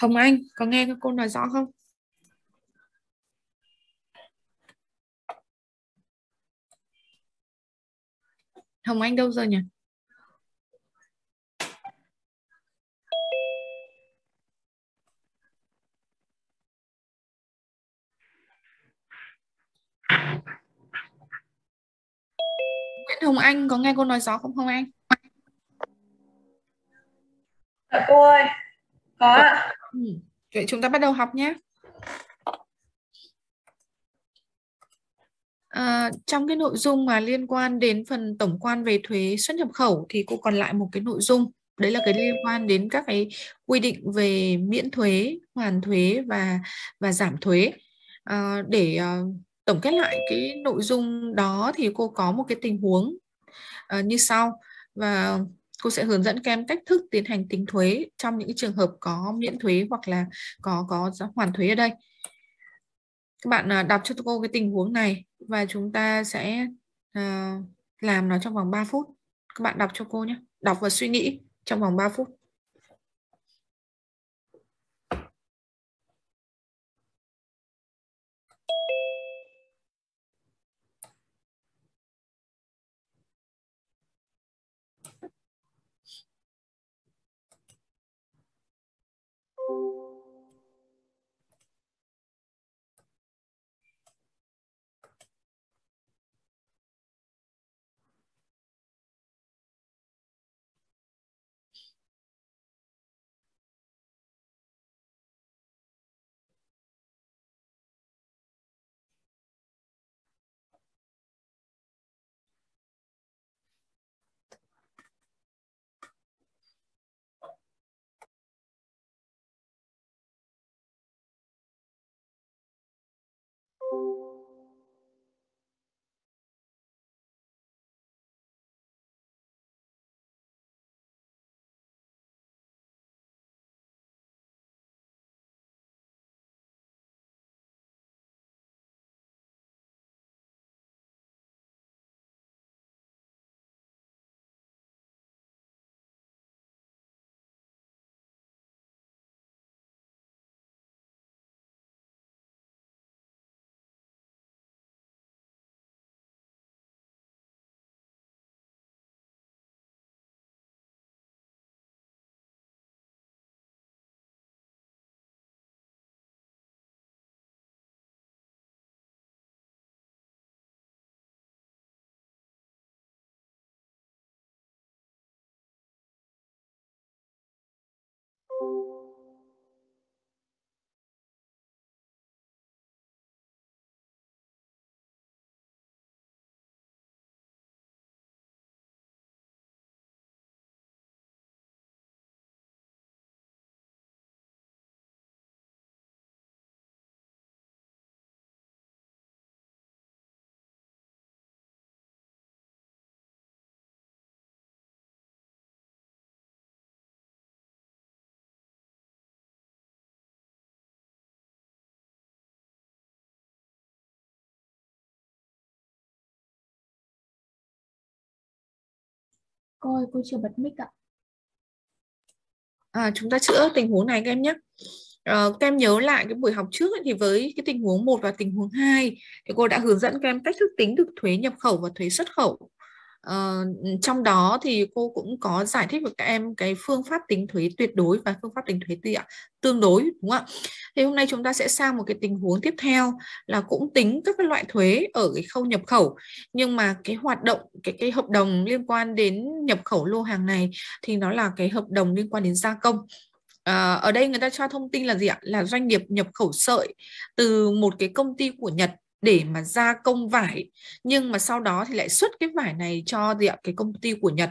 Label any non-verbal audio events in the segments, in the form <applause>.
Hồng Anh có nghe các cô nói rõ không? Hồng Anh đâu rồi nhỉ? Nguyễn Hồng Anh có nghe cô nói rõ không không Anh? Dạ cô ơi, có ạ. Ừ. Vậy chúng ta bắt đầu học nhé. À, trong cái nội dung mà liên quan đến phần tổng quan về thuế xuất nhập khẩu thì cô còn lại một cái nội dung đấy là cái liên quan đến các cái quy định về miễn thuế, hoàn thuế và và giảm thuế. À, để uh, tổng kết lại cái nội dung đó thì cô có một cái tình huống uh, như sau và cô sẽ hướng dẫn các em cách thức tiến hành tính thuế trong những trường hợp có miễn thuế hoặc là có có hoàn thuế ở đây các bạn à, đọc cho cô cái tình huống này và chúng ta sẽ à, làm nó trong vòng 3 phút các bạn đọc cho cô nhé đọc và suy nghĩ trong vòng 3 phút you coi cô chưa bật mic ạ à, chúng ta chữa tình huống này các em nhé à, các em nhớ lại cái buổi học trước ấy, thì với cái tình huống 1 và tình huống 2 thì cô đã hướng dẫn các em cách thức tính được thuế nhập khẩu và thuế xuất khẩu Ờ, trong đó thì cô cũng có giải thích với các em cái phương pháp tính thuế tuyệt đối và phương pháp tính thuế tị tương đối đúng không ạ? Thì hôm nay chúng ta sẽ sang một cái tình huống tiếp theo là cũng tính các cái loại thuế ở cái khâu nhập khẩu nhưng mà cái hoạt động cái cái hợp đồng liên quan đến nhập khẩu lô hàng này thì nó là cái hợp đồng liên quan đến gia công À, ở đây người ta cho thông tin là gì ạ? Là doanh nghiệp nhập khẩu sợi từ một cái công ty của Nhật để mà gia công vải nhưng mà sau đó thì lại xuất cái vải này cho gì ạ cái công ty của Nhật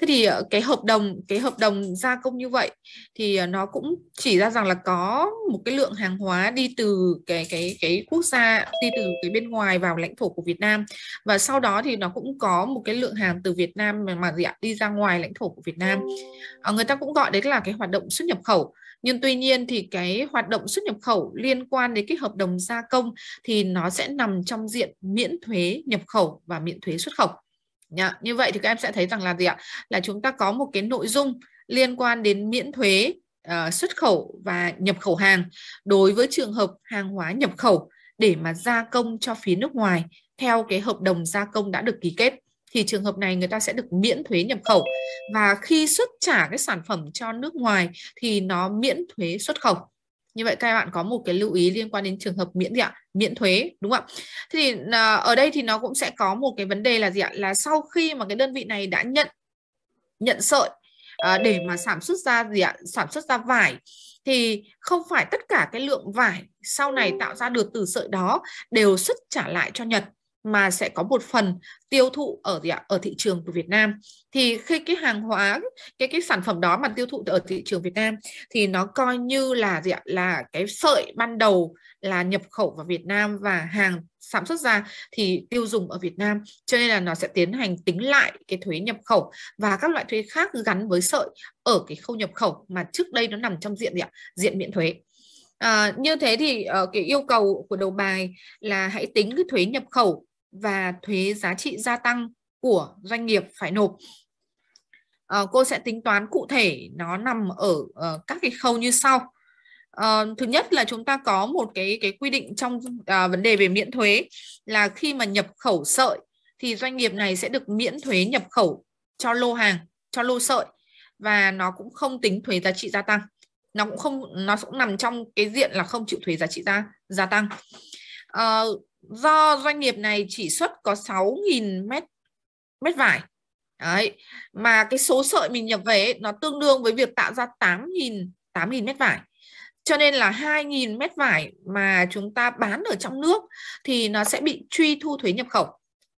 thế thì ờ, cái hợp đồng cái hợp đồng gia công như vậy thì ờ, nó cũng chỉ ra rằng là có một cái lượng hàng hóa đi từ cái cái cái quốc gia đi từ cái bên ngoài vào lãnh thổ của Việt Nam và sau đó thì nó cũng có một cái lượng hàng từ Việt Nam mà, mà gì ạ đi ra ngoài lãnh thổ của Việt Nam à, người ta cũng gọi đấy là cái hoạt động xuất nhập khẩu nhưng tuy nhiên thì cái hoạt động xuất nhập khẩu liên quan đến cái hợp đồng gia công thì nó sẽ nằm trong diện miễn thuế nhập khẩu và miễn thuế xuất khẩu như vậy thì các em sẽ thấy rằng là gì ạ là chúng ta có một cái nội dung liên quan đến miễn thuế ờ, xuất khẩu và nhập khẩu hàng đối với trường hợp hàng hóa nhập khẩu để mà gia công cho phía nước ngoài theo cái hợp đồng gia công đã được ký kết thì trường hợp này người ta sẽ được miễn thuế nhập khẩu và khi xuất trả cái sản phẩm cho nước ngoài thì nó miễn thuế xuất khẩu như vậy các bạn có một cái lưu ý liên quan đến trường hợp miễn gì ạ miễn thuế đúng không ạ thì à, ở đây thì nó cũng sẽ có một cái vấn đề là gì ạ là sau khi mà cái đơn vị này đã nhận nhận sợi à, để mà sản xuất ra gì ạ sản xuất ra vải thì không phải tất cả cái lượng vải sau này tạo ra được từ sợi đó đều xuất trả lại cho Nhật mà sẽ có một phần tiêu thụ ở gì ạ ở thị trường của Việt Nam thì khi cái hàng hóa cái cái sản phẩm đó mà tiêu thụ ở thị trường Việt Nam thì nó coi như là gì ạ là cái sợi ban đầu là nhập khẩu vào Việt Nam và hàng sản xuất ra thì tiêu dùng ở Việt Nam cho nên là nó sẽ tiến hành tính lại cái thuế nhập khẩu và các loại thuế khác gắn với sợi ở cái khâu nhập khẩu mà trước đây nó nằm trong diện gì ạ diện miễn thuế À, như thế thì uh, cái yêu cầu của đầu bài là hãy tính cái thuế nhập khẩu và thuế giá trị gia tăng của doanh nghiệp phải nộp. À, cô sẽ tính toán cụ thể nó nằm ở uh, các cái khâu như sau. À, thứ nhất là chúng ta có một cái cái quy định trong à, vấn đề về miễn thuế là khi mà nhập khẩu sợi thì doanh nghiệp này sẽ được miễn thuế nhập khẩu cho lô hàng, cho lô sợi và nó cũng không tính thuế giá trị gia tăng. Nó cũng không nó cũng nằm trong cái diện là không chịu thuế giá trị gia gia tăng. À, do doanh nghiệp này chỉ xuất có 6.000 mét mét vải đấy mà cái số sợi mình nhập về ấy, nó tương đương với việc tạo ra 8.000 8.000 mét vải cho nên là 2.000 mét vải mà chúng ta bán ở trong nước thì nó sẽ bị truy thu thuế nhập khẩu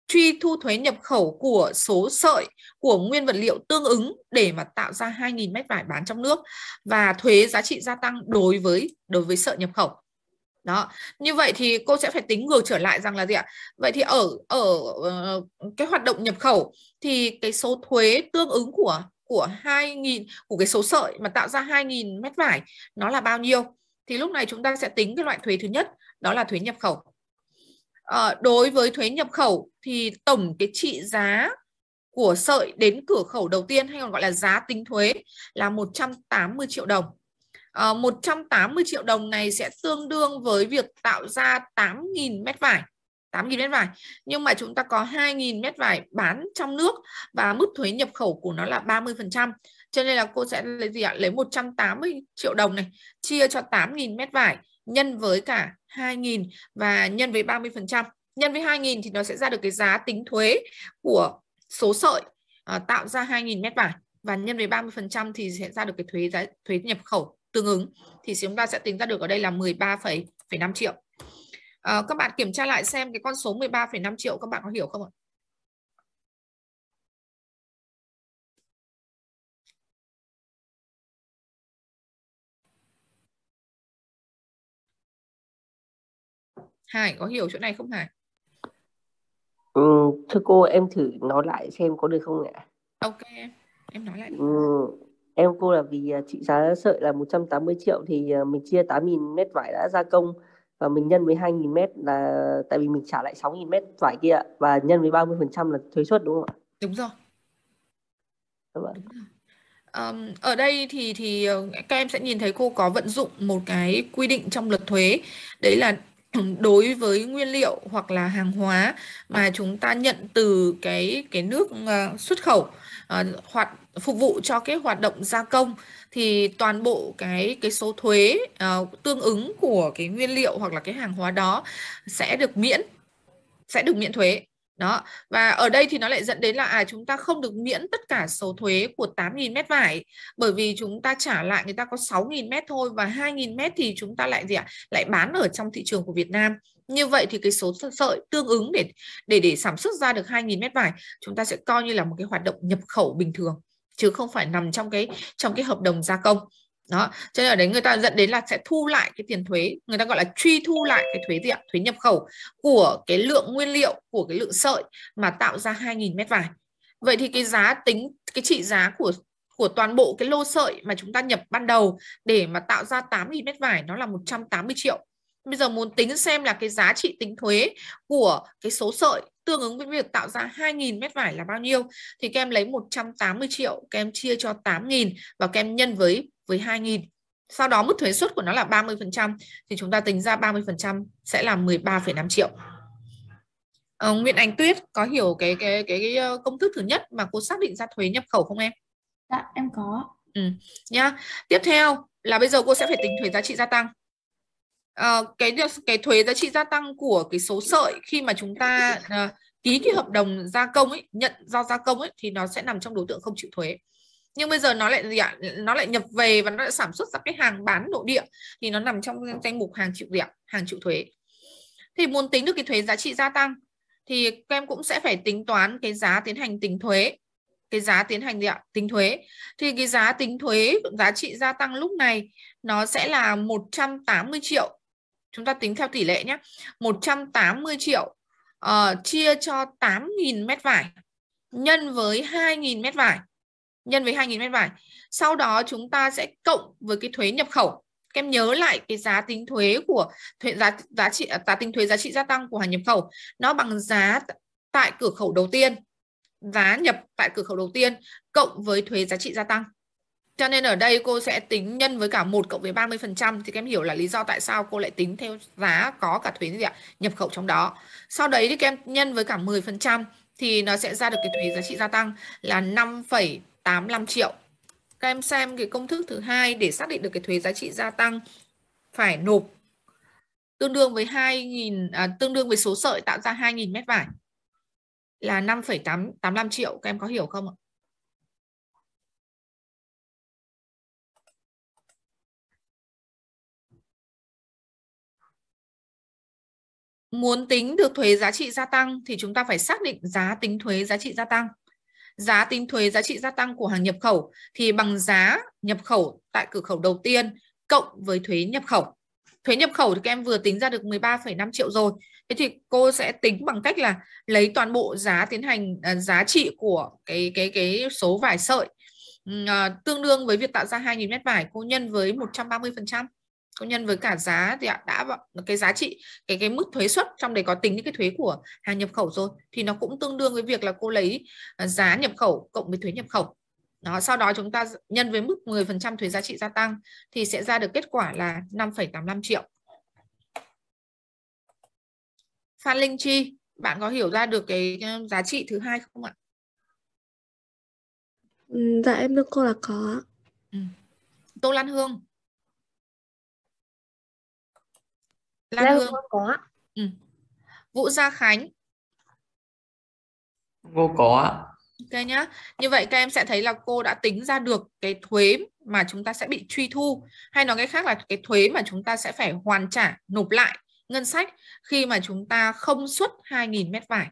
truy thu thuế nhập khẩu của số sợi của nguyên vật liệu tương ứng để mà tạo ra 2.000 mét vải bán trong nước và thuế giá trị gia tăng đối với đối với sợi nhập khẩu đó như vậy thì cô sẽ phải tính ngược trở lại rằng là gì ạ vậy thì ở ở ờ, cái hoạt động nhập khẩu thì cái số thuế tương ứng của của 2.000 của cái số sợi mà tạo ra 2.000 mét vải nó là bao nhiêu thì lúc này chúng ta sẽ tính cái loại thuế thứ nhất đó là thuế nhập khẩu à, đối với thuế nhập khẩu thì tổng cái trị giá của sợi đến cửa khẩu đầu tiên hay còn gọi là giá tính thuế là 180 triệu đồng 180 ờ, triệu đồng này sẽ tương đương với việc tạo ra 8.000 mét vải. 8.000 mét vải. Nhưng mà chúng ta có 2.000 mét vải bán trong nước và mức thuế nhập khẩu của nó là 30%. Cho nên là cô sẽ lấy gì ạ? Lấy 180 triệu đồng này chia cho 8.000 mét vải nhân với cả 2.000 và nhân với 30%. Nhân với 2.000 thì nó sẽ ra được cái giá tính thuế của số sợi à, tạo ra 2.000 mét vải và nhân với 30% thì sẽ ra được cái thuế giá thuế nhập khẩu tương ứng thì chúng ta sẽ tính ra được ở đây là 13,5 triệu. À, các bạn kiểm tra lại xem cái con số 13,5 triệu các bạn có hiểu không ạ? Hải có hiểu chỗ này không Hải? Ừ, thưa cô em thử nói lại xem có được không ạ? Ok, em nói lại. Được. Ừ, Em cô là vì à, trị giá sợi là 180 triệu thì à, mình chia 8.000 mét vải đã gia công và mình nhân với 2.000 mét là tại vì mình trả lại 6.000 mét vải kia và nhân với 30% là thuế suất đúng không ạ? Đúng rồi. Vâng đúng rồi. Um, ở đây thì thì ờ, các em sẽ nhìn thấy cô có vận dụng một cái quy định trong luật thuế đấy là <clears throat> đối với nguyên liệu hoặc là hàng hóa mà chúng ta nhận từ cái cái nước ờ, xuất khẩu uh, hoạt phục vụ cho cái hoạt động gia công thì toàn bộ cái cái số thuế uh, tương ứng của cái nguyên liệu hoặc là cái hàng hóa đó sẽ được miễn sẽ được miễn thuế đó và ở đây thì nó lại dẫn đến là à chúng ta không được miễn tất cả số thuế của 8.000 mét vải bởi vì chúng ta trả lại người ta có 6.000 mét thôi và 2.000 mét thì chúng ta lại gì ạ lại bán ở trong thị trường của Việt Nam như vậy thì cái số sợi tương ứng để để để sản xuất ra được 2.000 mét vải chúng ta sẽ coi như là một cái hoạt động nhập khẩu bình thường chứ không phải nằm trong cái trong cái hợp đồng gia công đó cho nên ở đấy người ta dẫn đến là sẽ thu lại cái tiền thuế người ta gọi là truy thu lại cái thuế gì ạ thuế nhập khẩu của cái lượng nguyên liệu của cái lượng sợi mà tạo ra 2.000 mét vải vậy thì cái giá tính cái trị giá của của toàn bộ cái lô sợi mà chúng ta nhập ban đầu để mà tạo ra 8.000 mét vải nó là 180 triệu bây giờ muốn tính xem là cái giá trị tính thuế của cái số sợi tương ứng với việc tạo ra 2.000 mét vải là bao nhiêu thì kem lấy 180 triệu kem chia cho 8.000 và kem nhân với với 2.000 sau đó mức thuế suất của nó là 30% thì chúng ta tính ra 30% sẽ là 13,5 triệu ờ, Nguyễn Anh Tuyết có hiểu cái, cái cái cái ờ, công thức thứ nhất mà cô xác định ra thuế nhập khẩu không em? Dạ em có. Ừ. Nhá. Tiếp theo là bây giờ cô sẽ phải tính thuế giá trị gia tăng. Ờ, cái cái thuế giá trị gia tăng của cái số sợi khi mà chúng ta uh, ký cái hợp đồng gia công ấy nhận giao gia công ấy thì nó sẽ nằm trong đối tượng không chịu thuế nhưng bây giờ nó lại gì ạ nó lại nhập về và nó lại sản xuất ra cái hàng bán nội địa thì nó nằm trong danh mục hàng chịu gì hàng chịu thuế thì muốn tính được cái thuế giá trị gia tăng thì các em cũng sẽ phải tính toán cái giá tiến hành tính thuế cái giá tiến hành gì ạ tính thuế thì cái giá tính thuế giá trị gia tăng lúc này nó sẽ là 180 triệu chúng ta tính theo tỷ lệ nhé 180 triệu uh, chia cho 8.000 mét vải nhân với 2.000 mét vải nhân với 2.000 mét vải sau đó chúng ta sẽ cộng với cái thuế nhập khẩu các em nhớ lại cái giá tính thuế của thuế giá giá trị à, giá tính thuế giá trị gia tăng của hàng nhập khẩu nó bằng giá tại cửa khẩu đầu tiên giá nhập tại cửa khẩu đầu tiên cộng với thuế giá trị gia tăng cho nên ở đây cô sẽ tính nhân với cả 1 cộng với 30% thì các em hiểu là lý do tại sao cô lại tính theo giá có cả thuế gì ạ? Nhập khẩu trong đó. Sau đấy thì các em nhân với cả 10% thì nó sẽ ra được cái thuế giá trị gia tăng là 5,85 triệu. Các em xem cái công thức thứ hai để xác định được cái thuế giá trị gia tăng phải nộp tương đương với 2.000 à, tương đương với số sợi tạo ra 2.000 mét vải là 5,885 triệu. Các em có hiểu không ạ? Muốn tính được thuế giá trị gia tăng thì chúng ta phải xác định giá tính thuế giá trị gia tăng. Giá tính thuế giá trị gia tăng của hàng nhập khẩu thì bằng giá nhập khẩu tại cửa khẩu đầu tiên cộng với thuế nhập khẩu. Thuế nhập khẩu thì các em vừa tính ra được 13,5 triệu rồi. Thế thì cô sẽ tính bằng cách là lấy toàn bộ giá tiến hành à, giá trị của cái cái cái số vải sợi à, tương đương với việc tạo ra 2.000 mét vải cô nhân với 130% công nhân với cả giá thì đã vâng, cái giá trị cái cái mức thuế suất trong đấy có tính những cái thuế của hàng nhập khẩu rồi thì nó cũng tương đương với việc là cô lấy à, giá nhập khẩu cộng với thuế nhập khẩu đó, sau đó chúng ta nhân với mức 10% thuế giá trị gia tăng thì sẽ ra được kết quả là 5,85 triệu. Phan Linh Chi, bạn có hiểu ra được cái giá trị thứ hai không ạ? Ừ, dạ em được cô là có. Ừ. Tô Lan Hương, Lan, Lan Hương. có. Ừ. Vũ Gia Khánh. Cô có. Ok nhá. Như vậy các em sẽ thấy là cô đã tính ra được cái thuế mà chúng ta sẽ bị truy thu hay nói cách khác là cái thuế mà chúng ta sẽ phải hoàn trả nộp lại ngân sách khi mà chúng ta không xuất 2.000 mét vải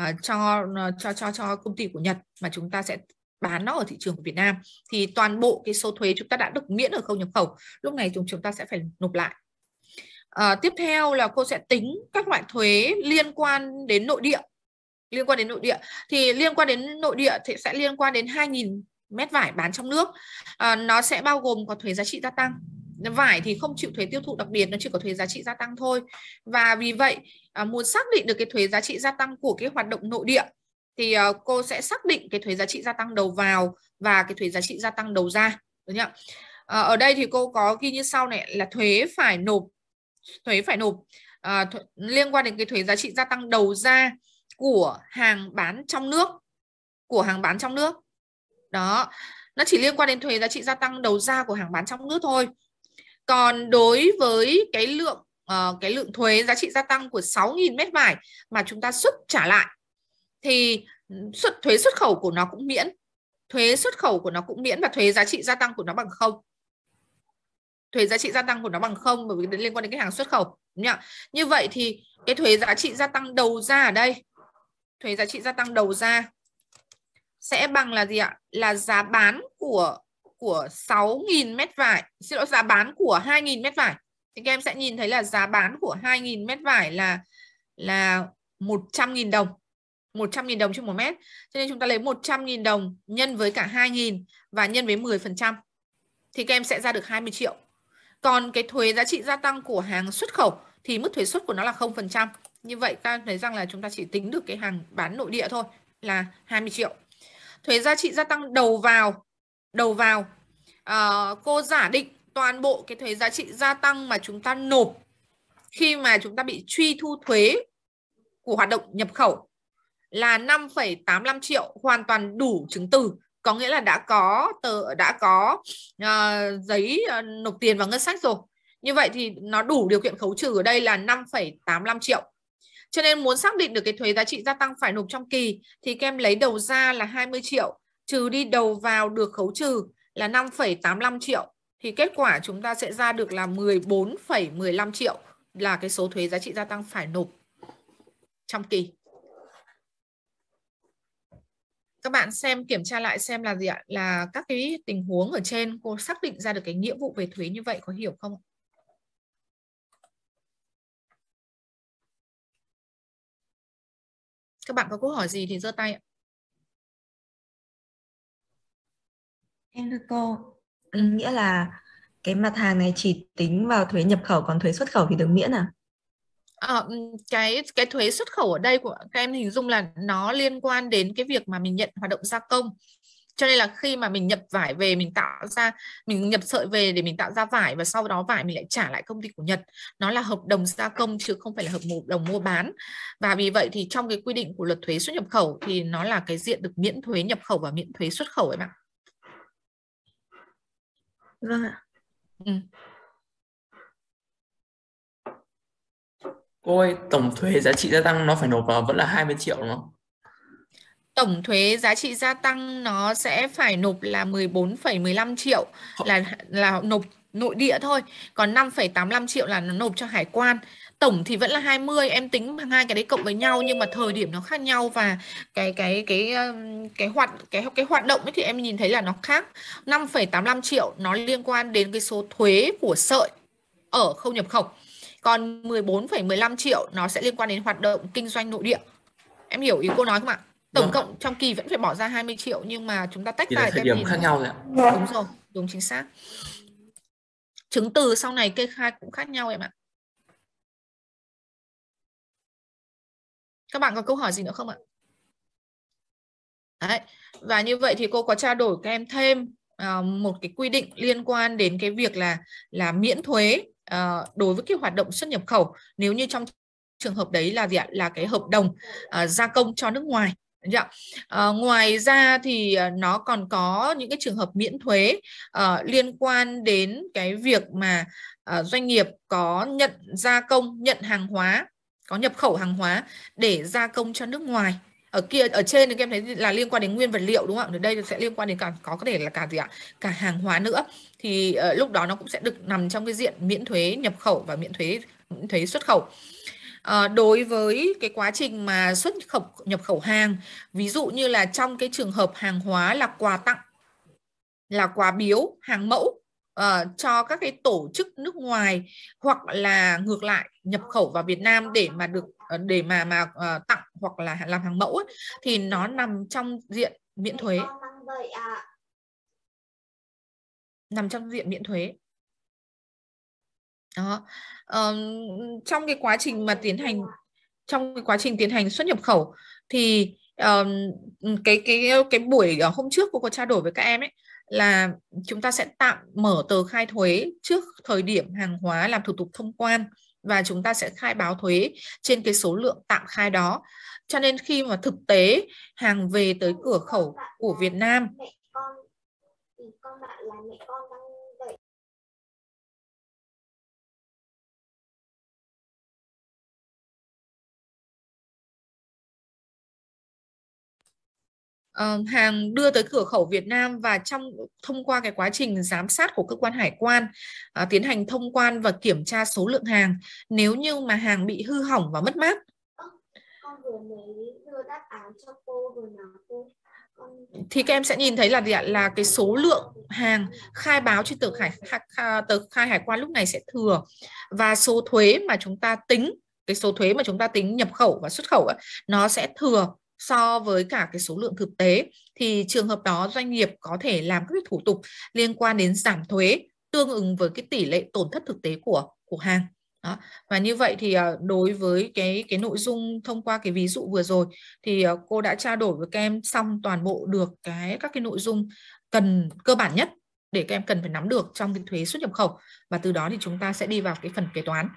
uh, cho à, cho cho cho công ty của Nhật mà chúng ta sẽ bán nó ở thị trường của Việt Nam thì toàn bộ cái số thuế chúng ta đã được miễn ở khâu nhập khẩu lúc này chúng chúng ta sẽ phải nộp lại À, tiếp theo là cô sẽ tính các loại thuế liên quan đến nội địa. Liên quan đến nội địa thì liên quan đến nội địa thì sẽ liên quan đến 2.000 mét vải bán trong nước. À, nó sẽ bao gồm có thuế giá trị gia tăng. Vải thì không chịu thuế tiêu thụ đặc biệt, nó chỉ có thuế giá trị gia tăng thôi. Và vì vậy à, muốn xác định được cái thuế giá trị gia tăng của cái hoạt động nội địa thì à, cô sẽ xác định cái thuế giá trị gia tăng đầu vào và cái thuế giá trị gia tăng đầu ra. Được không? À, ở đây thì cô có ghi như sau này là thuế phải nộp thuế phải nộp à, th- liên quan đến cái thuế giá trị gia tăng đầu ra của hàng bán trong nước của hàng bán trong nước đó nó chỉ liên quan đến thuế giá trị gia tăng đầu ra của hàng bán trong nước thôi còn đối với cái lượng uh, cái lượng thuế giá trị gia tăng của 6.000 mét vải mà chúng ta xuất trả lại thì xuất thuế xuất khẩu của nó cũng miễn thuế xuất khẩu của nó cũng miễn và thuế giá trị gia tăng của nó bằng không thuế giá trị gia tăng của nó bằng không bởi vì liên quan đến cái hàng xuất khẩu nhỉ như vậy thì cái thuế giá trị gia tăng đầu ra ở đây thuế giá trị gia tăng đầu ra sẽ bằng là gì ạ là giá bán của của 6.000 mét vải xin lỗi giá bán của 2.000 mét vải thì các em sẽ nhìn thấy là giá bán của 2.000 mét vải là là 100.000 đồng 100.000 đồng trên 1 mét cho nên chúng ta lấy 100.000 đồng nhân với cả 2.000 và nhân với 10% thì các em sẽ ra được 20 triệu còn cái thuế giá trị gia tăng của hàng xuất khẩu thì mức thuế suất của nó là 0%. Như vậy ta thấy rằng là chúng ta chỉ tính được cái hàng bán nội địa thôi là 20 triệu. Thuế giá trị gia tăng đầu vào đầu vào à, cô giả định toàn bộ cái thuế giá trị gia tăng mà chúng ta nộp khi mà chúng ta bị truy thu thuế của hoạt động nhập khẩu là 5,85 triệu hoàn toàn đủ chứng từ có nghĩa là đã có tờ đã có uh, giấy uh, nộp tiền vào ngân sách rồi như vậy thì nó đủ điều kiện khấu trừ ở đây là 5,85 triệu cho nên muốn xác định được cái thuế giá trị gia tăng phải nộp trong kỳ thì kem lấy đầu ra là 20 triệu trừ đi đầu vào được khấu trừ là 5,85 triệu thì kết quả chúng ta sẽ ra được là 14,15 triệu là cái số thuế giá trị gia tăng phải nộp trong kỳ. các bạn xem kiểm tra lại xem là gì ạ là các cái tình huống ở trên cô xác định ra được cái nghĩa vụ về thuế như vậy có hiểu không các bạn có câu hỏi gì thì giơ tay ạ em thưa cô nghĩa là cái mặt hàng này chỉ tính vào thuế nhập khẩu còn thuế xuất khẩu thì được miễn à À, cái cái thuế xuất khẩu ở đây của các em hình dung là nó liên quan đến cái việc mà mình nhận hoạt động gia công cho nên là khi mà mình nhập vải về mình tạo ra mình nhập sợi về để mình tạo ra vải và sau đó vải mình lại trả lại công ty của Nhật nó là hợp đồng gia công chứ không phải là hợp đồng mua bán và vì vậy thì trong cái quy định của luật thuế xuất nhập khẩu thì nó là cái diện được miễn thuế nhập khẩu và miễn thuế xuất khẩu ấy ạ vâng ạ ừ. Cô ơi, tổng thuế giá trị gia tăng nó phải nộp vào vẫn là 20 triệu đúng không? Tổng thuế giá trị gia tăng nó sẽ phải nộp là 14,15 triệu là là nộp nội địa thôi, còn 5,85 triệu là nó nộp cho hải quan. Tổng thì vẫn là 20, em tính bằng hai cái đấy cộng với nhau nhưng mà thời điểm nó khác nhau và cái cái cái cái, hoạt cái cái hoạt động ấy thì em nhìn thấy là nó khác. 5,85 triệu nó liên quan đến cái số thuế của sợi ở khâu nhập khẩu còn 14,15 triệu nó sẽ liên quan đến hoạt động kinh doanh nội địa em hiểu ý cô nói không ạ tổng vâng. cộng trong kỳ vẫn phải bỏ ra 20 triệu nhưng mà chúng ta tách ra thời điểm khác nhau rồi vâng. đúng rồi đúng chính xác chứng từ sau này kê khai cũng khác nhau em ạ các bạn có câu hỏi gì nữa không ạ Đấy. và như vậy thì cô có trao đổi các em thêm uh, một cái quy định liên quan đến cái việc là là miễn thuế Ờ, đối với cái hoạt động xuất nhập khẩu nếu như trong trường hợp đấy là gì ạ là cái hợp đồng uh, gia công cho nước ngoài Dạ. À, ngoài ra thì nó còn có những cái trường hợp miễn thuế à, liên quan đến cái việc mà à, doanh nghiệp có nhận gia công, nhận hàng hóa, có nhập khẩu hàng hóa để gia công cho nước ngoài ở kia ở trên thì em thấy là liên quan đến nguyên vật liệu đúng không ạ? Ở đây sẽ liên quan đến cả có có thể là cả gì ạ? Cả hàng hóa nữa. Thì uh, lúc đó nó cũng sẽ được nằm trong cái diện miễn thuế nhập khẩu và miễn thuế miễn thuế xuất khẩu. À, đối với cái quá trình mà xuất khẩu nhập khẩu hàng, ví dụ như là trong cái trường hợp hàng hóa là quà tặng, là quà biếu, hàng mẫu uh, cho các cái tổ chức nước ngoài hoặc là ngược lại nhập khẩu vào Việt Nam để mà được để mà mà uh, tặng hoặc là làm hàng mẫu ấy, thì nó nằm trong diện miễn thuế nằm trong diện miễn thuế đó ờ, trong cái quá trình mà tiến hành trong cái quá trình tiến hành xuất nhập khẩu thì uh, cái cái cái buổi ờ, hôm trước cô có trao đổi với các em ấy là chúng ta sẽ tạm mở tờ khai thuế trước thời điểm hàng hóa làm thủ tục thông quan và chúng ta sẽ khai báo thuế trên cái số lượng tạm khai đó. Cho nên khi mà thực tế hàng về tới cửa khẩu của Việt Nam con, con uh, hàng đưa tới cửa khẩu Việt Nam và trong thông qua cái quá trình giám sát của cơ quan hải quan uh, tiến hành thông quan và kiểm tra số lượng hàng nếu như mà hàng bị hư hỏng và mất mát thì các em sẽ nhìn thấy là gì ạ là cái số lượng hàng khai báo trên tờ khai tờ khai hải quan lúc này sẽ thừa và số thuế mà chúng ta tính cái số thuế mà chúng ta tính nhập khẩu và xuất khẩu ấy, nó sẽ thừa so với cả cái số lượng thực tế thì trường hợp đó doanh nghiệp có thể làm các thủ tục liên quan đến giảm thuế tương ứng với cái tỷ lệ tổn thất thực tế của của hàng đó. và như vậy thì ờ, đối với cái cái nội dung thông qua cái ví dụ vừa rồi thì ờ, cô đã trao đổi với các em xong toàn bộ được cái các cái nội dung cần cơ bản nhất để các em cần phải nắm được trong cái thuế xuất nhập khẩu và từ đó thì chúng ta sẽ đi vào cái phần kế toán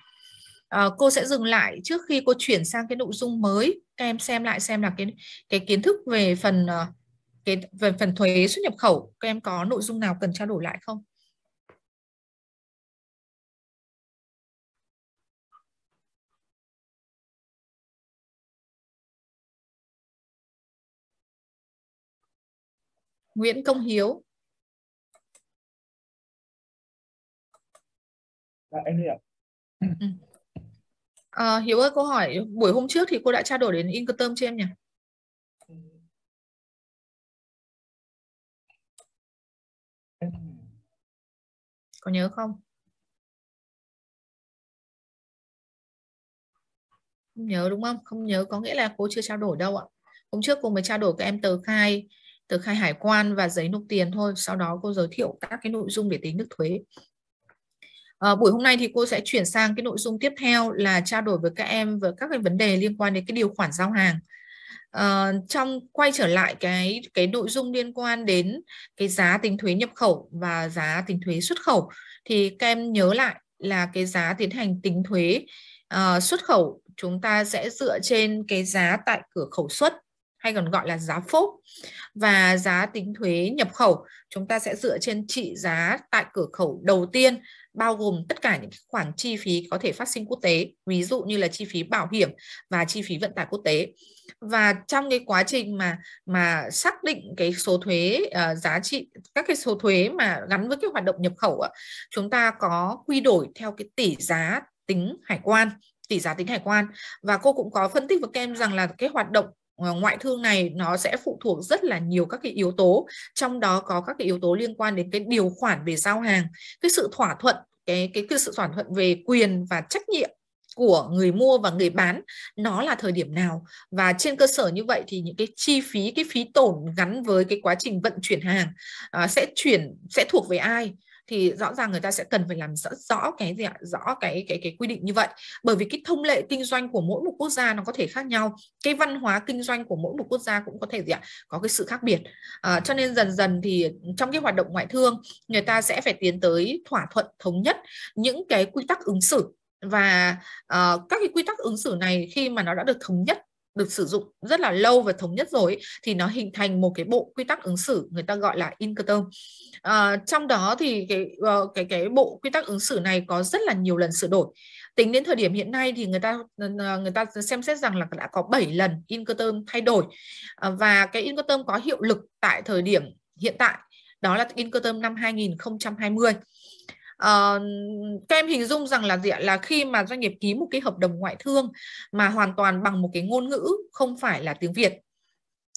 Ờ, cô sẽ dừng lại trước khi cô chuyển sang cái nội dung mới các em xem lại xem là cái cái kiến thức về phần ờ, cái về phần thuế xuất nhập khẩu các em có nội dung nào cần trao đổi lại không Nguyễn Công Hiếu Dạ, em đi ạ. Ừ. À, Hiếu ơi, cô hỏi buổi hôm trước thì cô đã trao đổi đến Incoterm cho em nhỉ? Có nhớ không? Không nhớ đúng không? Không nhớ có nghĩa là cô chưa trao đổi đâu ạ. Hôm trước cô mới trao đổi các em tờ khai tờ khai hải quan và giấy nộp tiền thôi. Sau đó cô giới thiệu các cái nội dung để tính được thuế. Ờ, buổi hôm nay thì cô sẽ chuyển sang cái nội dung tiếp theo là trao đổi với các em về các cái vấn đề liên quan đến cái điều khoản giao hàng. À, trong quay trở lại cái cái nội dung liên quan đến cái giá tính thuế nhập khẩu và giá tính thuế xuất khẩu thì các em nhớ lại là cái giá tiến hành tính thuế uh, xuất khẩu chúng ta sẽ dựa trên cái giá tại cửa khẩu xuất hay còn gọi là giá phốt và giá tính thuế nhập khẩu chúng ta sẽ dựa trên trị giá tại cửa khẩu đầu tiên bao gồm tất cả những khoản chi phí có thể phát sinh quốc tế, ví dụ như là chi phí bảo hiểm và chi phí vận tải quốc tế. Và trong cái quá trình mà mà xác định cái số thuế uh, giá trị các cái số thuế mà gắn với cái hoạt động nhập khẩu uh, chúng ta có quy đổi theo cái tỷ giá tính hải quan, tỷ giá tính hải quan và cô cũng có phân tích với kem rằng là cái hoạt động ờ, ngoại thương này nó sẽ phụ thuộc rất là nhiều các cái yếu tố trong đó có các cái yếu tố liên quan đến cái điều khoản về giao hàng cái sự thỏa thuận cái cái, cái sự thỏa thuận về quyền và trách nhiệm của người mua và người bán nó là thời điểm nào và trên cơ sở như vậy thì những cái chi phí cái phí tổn gắn với cái quá trình vận chuyển hàng à, sẽ chuyển sẽ thuộc về ai thì rõ ràng người ta sẽ cần phải làm rõ, rõ cái gì ạ rõ cái cái cái quy định như vậy bởi vì cái thông lệ kinh doanh của mỗi một quốc gia nó có thể khác nhau cái văn hóa kinh doanh của mỗi một quốc gia cũng có thể gì ạ có cái sự khác biệt à, cho nên dần dần thì trong cái hoạt động ngoại thương người ta sẽ phải tiến tới thỏa thuận thống nhất những cái quy tắc ứng xử và uh, các cái quy tắc ứng xử này khi mà nó đã được thống nhất được sử dụng rất là lâu và thống nhất rồi thì nó hình thành một cái bộ quy tắc ứng xử người ta gọi là Incoterm. À, trong đó thì cái ờ, cái cái bộ quy tắc ứng xử này có rất là nhiều lần sửa đổi. Tính đến thời điểm hiện nay thì người ta ờ, ờ, người ta xem xét rằng là đã có 7 lần Incoterm thay đổi à, và cái Incoterm có hiệu lực tại thời điểm hiện tại đó là Incoterm năm 2020. Ờ, các em hình dung rằng là gì ạ là khi mà doanh nghiệp ký một cái hợp đồng ngoại thương mà hoàn toàn bằng một cái ngôn ngữ không phải là tiếng Việt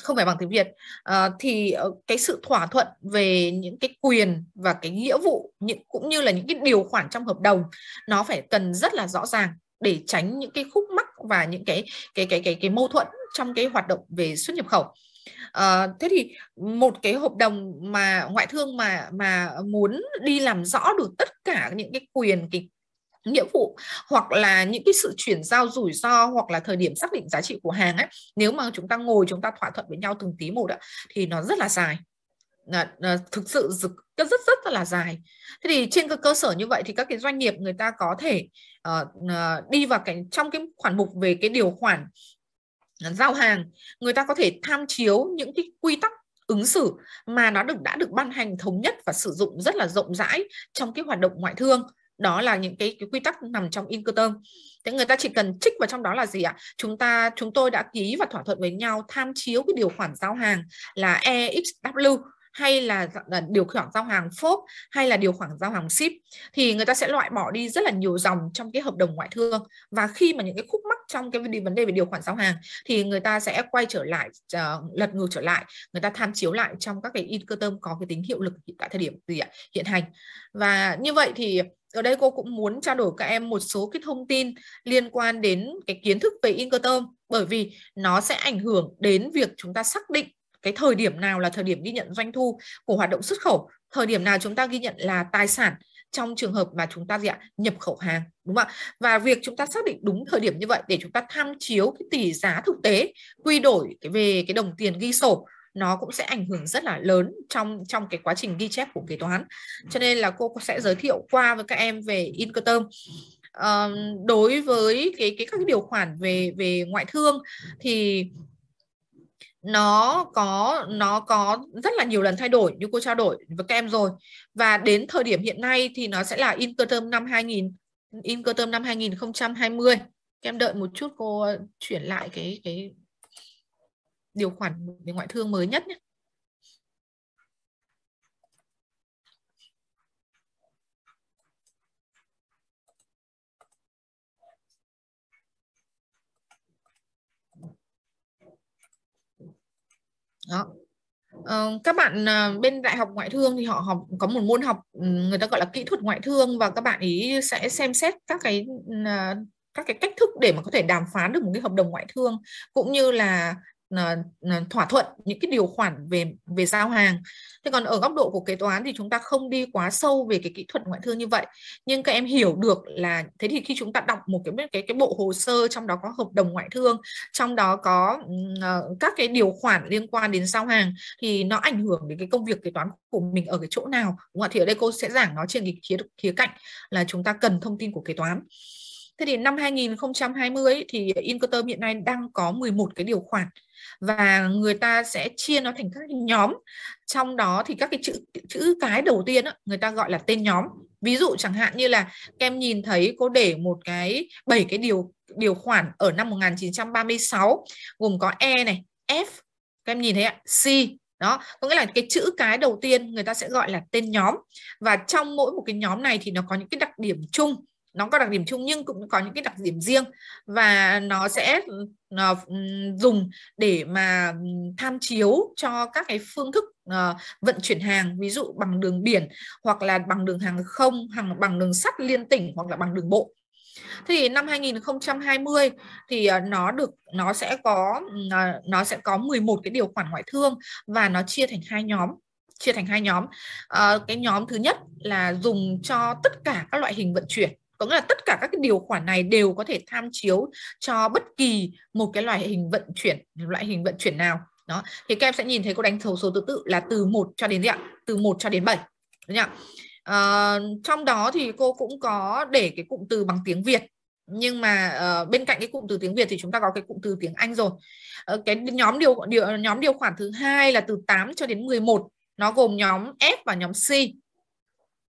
không phải bằng tiếng Việt ờ, thì ờ, cái sự thỏa thuận về những cái quyền và cái nghĩa vụ những cũng như là những cái điều khoản trong hợp đồng nó phải cần rất là rõ ràng để tránh những cái khúc mắc và những cái cái cái cái cái mâu thuẫn trong cái hoạt động về xuất nhập khẩu À, thế thì một cái hợp đồng mà ngoại thương mà mà muốn đi làm rõ được tất cả những cái quyền cái nghĩa vụ hoặc là những cái sự chuyển giao rủi ro hoặc là thời điểm xác định giá trị của hàng ấy nếu mà chúng ta ngồi chúng ta thỏa thuận với nhau từng tí một đó thì nó rất là dài là, là thực sự rất rất rất là dài. Thế thì trên cơ, sở như vậy thì các cái doanh nghiệp người ta có thể uh, uh, đi vào cái trong cái khoản mục về cái điều khoản giao hàng người ta có thể tham chiếu những cái quy tắc ứng xử mà nó được đã được ban hành thống nhất và sử dụng rất là rộng rãi trong cái hoạt động ngoại thương đó là những cái, cái quy tắc nằm trong Incoterm. Thế người ta chỉ cần trích vào trong đó là gì ạ? Chúng ta chúng tôi đã ký và thỏa thuận với nhau tham chiếu cái điều khoản giao hàng là EXW hay là điều khoản giao hàng phốp hay là điều khoản giao hàng ship thì người ta sẽ loại bỏ đi rất là nhiều dòng trong cái hợp đồng ngoại thương và khi mà những cái khúc mắc trong cái vấn đề về điều khoản giao hàng thì người ta sẽ quay trở lại uh, lật ngược trở lại người ta tham chiếu lại trong các cái in cơ tâm có cái tính hiệu lực tại thời điểm gì ạ hiện hành và như vậy thì ở đây cô cũng muốn trao đổi các em một số cái thông tin liên quan đến cái kiến thức về Incoterm bởi vì nó sẽ ảnh hưởng đến việc chúng ta xác định cái thời điểm nào là thời điểm ghi nhận doanh thu của hoạt động xuất khẩu thời điểm nào chúng ta ghi nhận là tài sản trong trường hợp mà chúng ta gì ạ nhập khẩu hàng đúng không ạ và việc chúng ta xác định đúng thời điểm như vậy để chúng ta tham chiếu cái tỷ giá thực tế quy đổi về cái đồng tiền ghi sổ nó cũng sẽ ảnh hưởng rất là lớn trong trong cái quá trình ghi chép của kế toán cho nên là cô sẽ giới thiệu qua với các em về Incoterm à, đối với cái cái các cái điều khoản về về ngoại thương thì nó có nó có rất là nhiều lần thay đổi như cô trao đổi với các em rồi và đến thời điểm hiện nay thì nó sẽ là Incoterm năm 2000 Incoterm năm 2020 các em đợi một chút cô chuyển lại cái cái điều khoản về ngoại thương mới nhất nhé đó ờ, các bạn ờ, bên đại học ngoại thương thì họ học có một môn học ừ, người ta gọi là kỹ thuật ngoại thương và các bạn ý sẽ xem xét các cái ừ, à, các cái cách thức để mà có thể đàm phán được một cái hợp đồng ngoại thương cũng như là thỏa thuận những cái điều khoản về về giao hàng. Thế còn ở góc độ của kế toán thì chúng ta không đi quá sâu về cái kỹ thuật ngoại thương như vậy. Nhưng các em hiểu được là thế thì khi chúng ta đọc một cái cái cái bộ hồ sơ trong đó có hợp đồng ngoại thương, trong đó có uh, các cái điều khoản liên quan đến giao hàng thì nó ảnh hưởng đến cái công việc kế toán của mình ở cái chỗ nào. Đúng không? Thì ở đây cô sẽ giảng nó trên cái khía khía cạnh là chúng ta cần thông tin của kế toán. Thế thì năm 2020 thì Incoterm hiện nay đang có 11 cái điều khoản và người ta sẽ chia nó thành các nhóm trong đó thì các cái chữ chữ cái đầu tiên đó, người ta gọi là tên nhóm ví dụ chẳng hạn như là em nhìn thấy cô để một cái bảy cái điều điều khoản ở năm 1936 gồm có E này F em nhìn thấy ạ C đó có nghĩa là cái chữ cái đầu tiên người ta sẽ gọi là tên nhóm và trong mỗi một cái nhóm này thì nó có những cái đặc điểm chung nó có đặc điểm chung nhưng cũng có những cái đặc điểm riêng và nó sẽ nó ừ, dùng để mà ừ, tham chiếu cho các cái phương thức uh, vận chuyển hàng ví dụ bằng đường biển hoặc là bằng đường hàng không hàng bằng đường sắt liên tỉnh hoặc là bằng đường bộ thì năm 2020 thì ờ, nó được nó sẽ có ừ, ờ, nó sẽ có 11 cái điều khoản ngoại thương và nó chia thành hai nhóm chia thành hai nhóm à, cái nhóm thứ nhất là dùng cho tất cả các loại hình vận chuyển có nghĩa là tất cả các cái điều khoản này đều có thể tham chiếu cho bất kỳ một cái loại hình vận chuyển loại hình vận chuyển nào đó thì các em sẽ nhìn thấy cô đánh thấu số tự tự là từ 1 cho đến gì ạ từ 1 cho đến 7 đúng không? À, trong đó thì cô cũng có để cái cụm từ bằng tiếng Việt nhưng mà uh, bên cạnh cái cụm từ tiếng Việt thì chúng ta có cái cụm từ tiếng Anh rồi. Uh, cái nhóm điều, điều nhóm điều khoản thứ hai là từ 8 cho đến 11 nó gồm nhóm F và nhóm C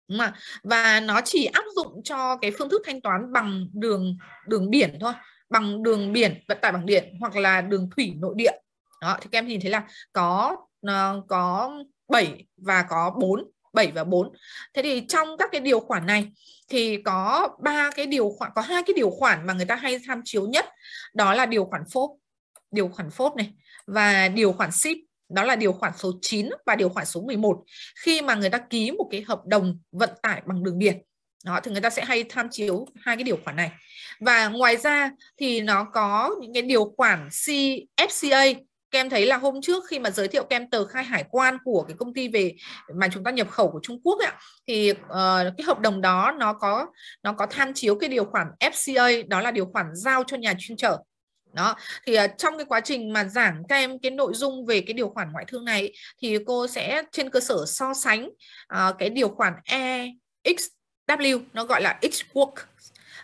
mà và nó chỉ áp dụng cho cái phương thức thanh toán bằng đường đường biển thôi bằng đường biển vận tải bằng điện hoặc là đường thủy nội địa đó thì các em nhìn thấy là có ờ, có 7 và có 4 7 và 4 thế thì trong các cái điều khoản này thì có ba cái điều khoản có hai cái điều khoản mà người ta hay tham chiếu nhất đó là điều khoản phốt điều khoản phốt này và điều khoản ship đó là điều khoản số 9 và điều khoản số 11 khi mà người ta ký một cái hợp đồng vận tải bằng đường biển đó thì người ta sẽ hay tham chiếu hai cái điều khoản này và ngoài ra thì nó có những cái điều khoản CFCA các em thấy là hôm trước khi mà giới thiệu kem tờ khai hải quan của cái công ty về mà chúng ta nhập khẩu của Trung Quốc ấy, thì uh, cái hợp đồng đó nó có nó có tham chiếu cái điều khoản FCA đó là điều khoản giao cho nhà chuyên trở đó thì uh, trong cái quá trình mà giảng cho em cái nội dung về cái điều khoản ngoại thương này thì cô sẽ trên cơ sở so sánh uh, cái điều khoản EXW nó gọi là X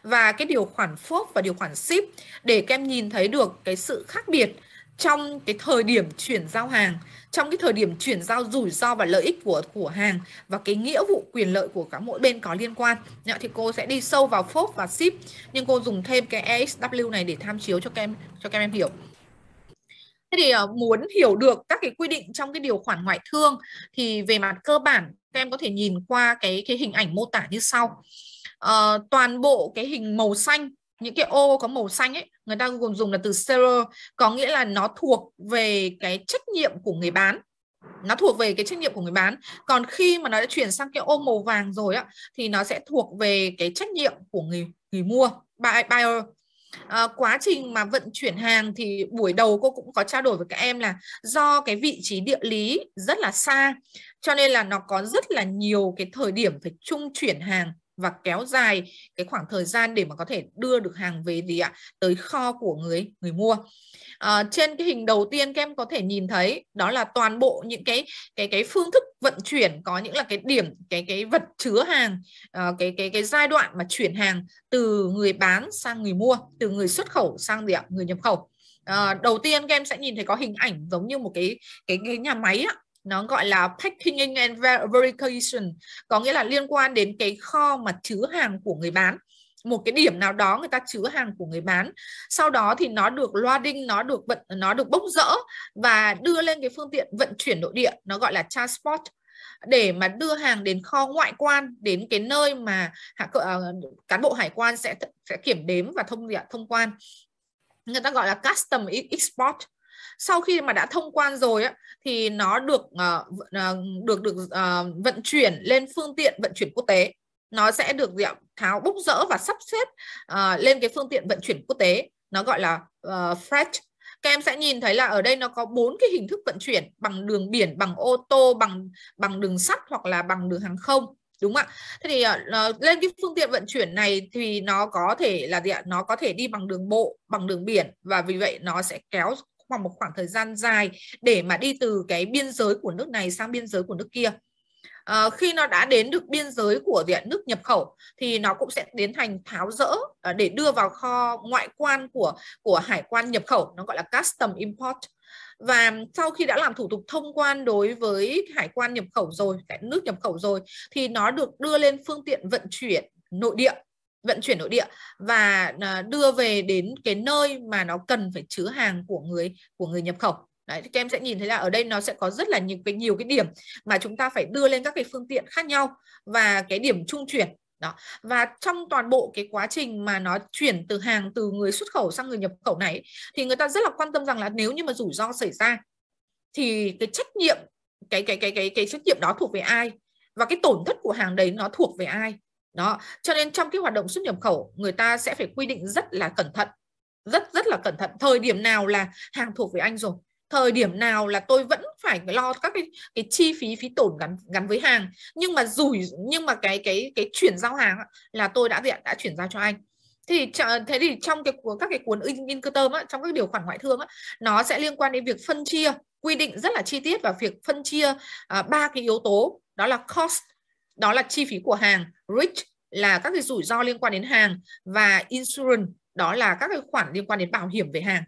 và cái điều khoản phốp và điều khoản ship để các em nhìn thấy được cái sự khác biệt trong cái thời điểm chuyển giao hàng trong cái thời điểm chuyển giao rủi ro và lợi ích của của hàng và cái nghĩa vụ quyền lợi của cả mỗi bên có liên quan thì cô sẽ đi sâu vào phốt và ship nhưng cô dùng thêm cái EXW này để tham chiếu cho các em cho các em hiểu thế thì ờ, muốn hiểu được các cái quy định trong cái điều khoản ngoại thương thì về mặt cơ bản các em có thể nhìn qua cái cái hình ảnh mô tả như sau à, toàn bộ cái hình màu xanh những cái ô có màu xanh ấy người ta gồm dùng là từ seller có nghĩa là nó thuộc về cái trách nhiệm của người bán nó thuộc về cái trách nhiệm của người bán còn khi mà nó đã chuyển sang cái ô màu vàng rồi á thì nó sẽ thuộc về cái trách nhiệm của người người mua buyer À, quá trình mà vận chuyển hàng thì buổi đầu cô cũng có trao đổi với các em là do cái vị trí địa lý rất là xa cho nên là nó có rất là nhiều cái thời điểm phải trung chuyển hàng và kéo dài cái khoảng thời gian để mà có thể đưa được hàng về gì ạ tới kho của người người mua à, trên cái hình đầu tiên các em có thể nhìn thấy đó là toàn bộ những cái cái cái phương thức vận chuyển có những là cái điểm cái cái vật chứa hàng à, cái cái cái giai đoạn mà chuyển hàng từ người bán sang người mua từ người xuất khẩu sang gì ạ người nhập khẩu à, đầu tiên các em sẽ nhìn thấy có hình ảnh giống như một cái cái cái nhà máy á nó gọi là packing and verification có nghĩa là liên quan đến cái kho mà chứa hàng của người bán một cái điểm nào đó người ta chứa hàng của người bán sau đó thì nó được loading nó được vận nó được bốc rỡ và đưa lên cái phương tiện vận chuyển nội địa nó gọi là transport để mà đưa hàng đến kho ngoại quan đến cái nơi mà ờ, cán bộ hải quan sẽ sẽ kiểm đếm và thông dạ, thông quan người ta gọi là custom e-, export sau khi mà đã thông quan rồi á, thì nó được uh, được được uh, vận chuyển lên phương tiện vận chuyển quốc tế nó sẽ được gì ạ? tháo bốc rỡ và sắp xếp uh, lên cái phương tiện vận chuyển quốc tế nó gọi là uh, freight các em sẽ nhìn thấy là ở đây nó có bốn cái hình thức vận chuyển bằng đường biển bằng ô tô bằng bằng đường sắt hoặc là bằng đường hàng không đúng không ạ thế thì uh, lên cái phương tiện vận chuyển này thì nó có thể là gì ạ nó có thể đi bằng đường bộ bằng đường biển và vì vậy nó sẽ kéo khoảng một khoảng thời gian dài để mà đi từ cái biên giới của nước này sang biên giới của nước kia à, khi nó đã đến được biên giới của diện nước nhập khẩu thì nó cũng sẽ tiến hành tháo rỡ ờ, để đưa vào kho ngoại quan của của hải quan nhập khẩu nó gọi là custom import và sau khi đã làm thủ tục thông quan đối với hải quan nhập khẩu rồi, nước nhập khẩu rồi thì nó được đưa lên phương tiện vận chuyển nội địa vận chuyển nội địa và à, đưa về đến cái nơi mà nó cần phải chứa hàng của người của người nhập khẩu Đấy, các em sẽ nhìn thấy là ở đây nó sẽ có rất là nhiều cái nhiều cái điểm mà chúng ta phải đưa lên các cái phương tiện khác nhau và cái điểm trung chuyển đó và trong toàn bộ cái quá trình mà nó chuyển từ hàng từ người xuất khẩu sang người nhập khẩu này thì người ta rất là quan tâm rằng là nếu như mà rủi ro xảy ra thì cái trách nhiệm cái cái cái cái cái trách nhiệm đó thuộc về ai và cái tổn thất của hàng đấy nó thuộc về ai đó cho nên trong cái hoạt động xuất nhập khẩu người ta sẽ phải quy định rất là cẩn thận rất rất là cẩn thận thời điểm nào là hàng thuộc về anh rồi thời điểm nào là tôi vẫn phải lo các cái, cái chi phí phí tổn gắn gắn với hàng nhưng mà rủi nhưng mà cái cái cái chuyển giao hàng là tôi đã viện đã chuyển giao cho anh thì thế thì trong cái các cái cuốn in Incoterm á, trong các điều khoản ngoại thương á, nó sẽ liên quan đến việc phân chia quy định rất là chi tiết và việc phân chia à, ba à, cái yếu tố đó là cost đó là chi phí của hàng risk là các cái rủi ro liên quan đến hàng và insurance đó là các cái khoản liên quan đến bảo hiểm về hàng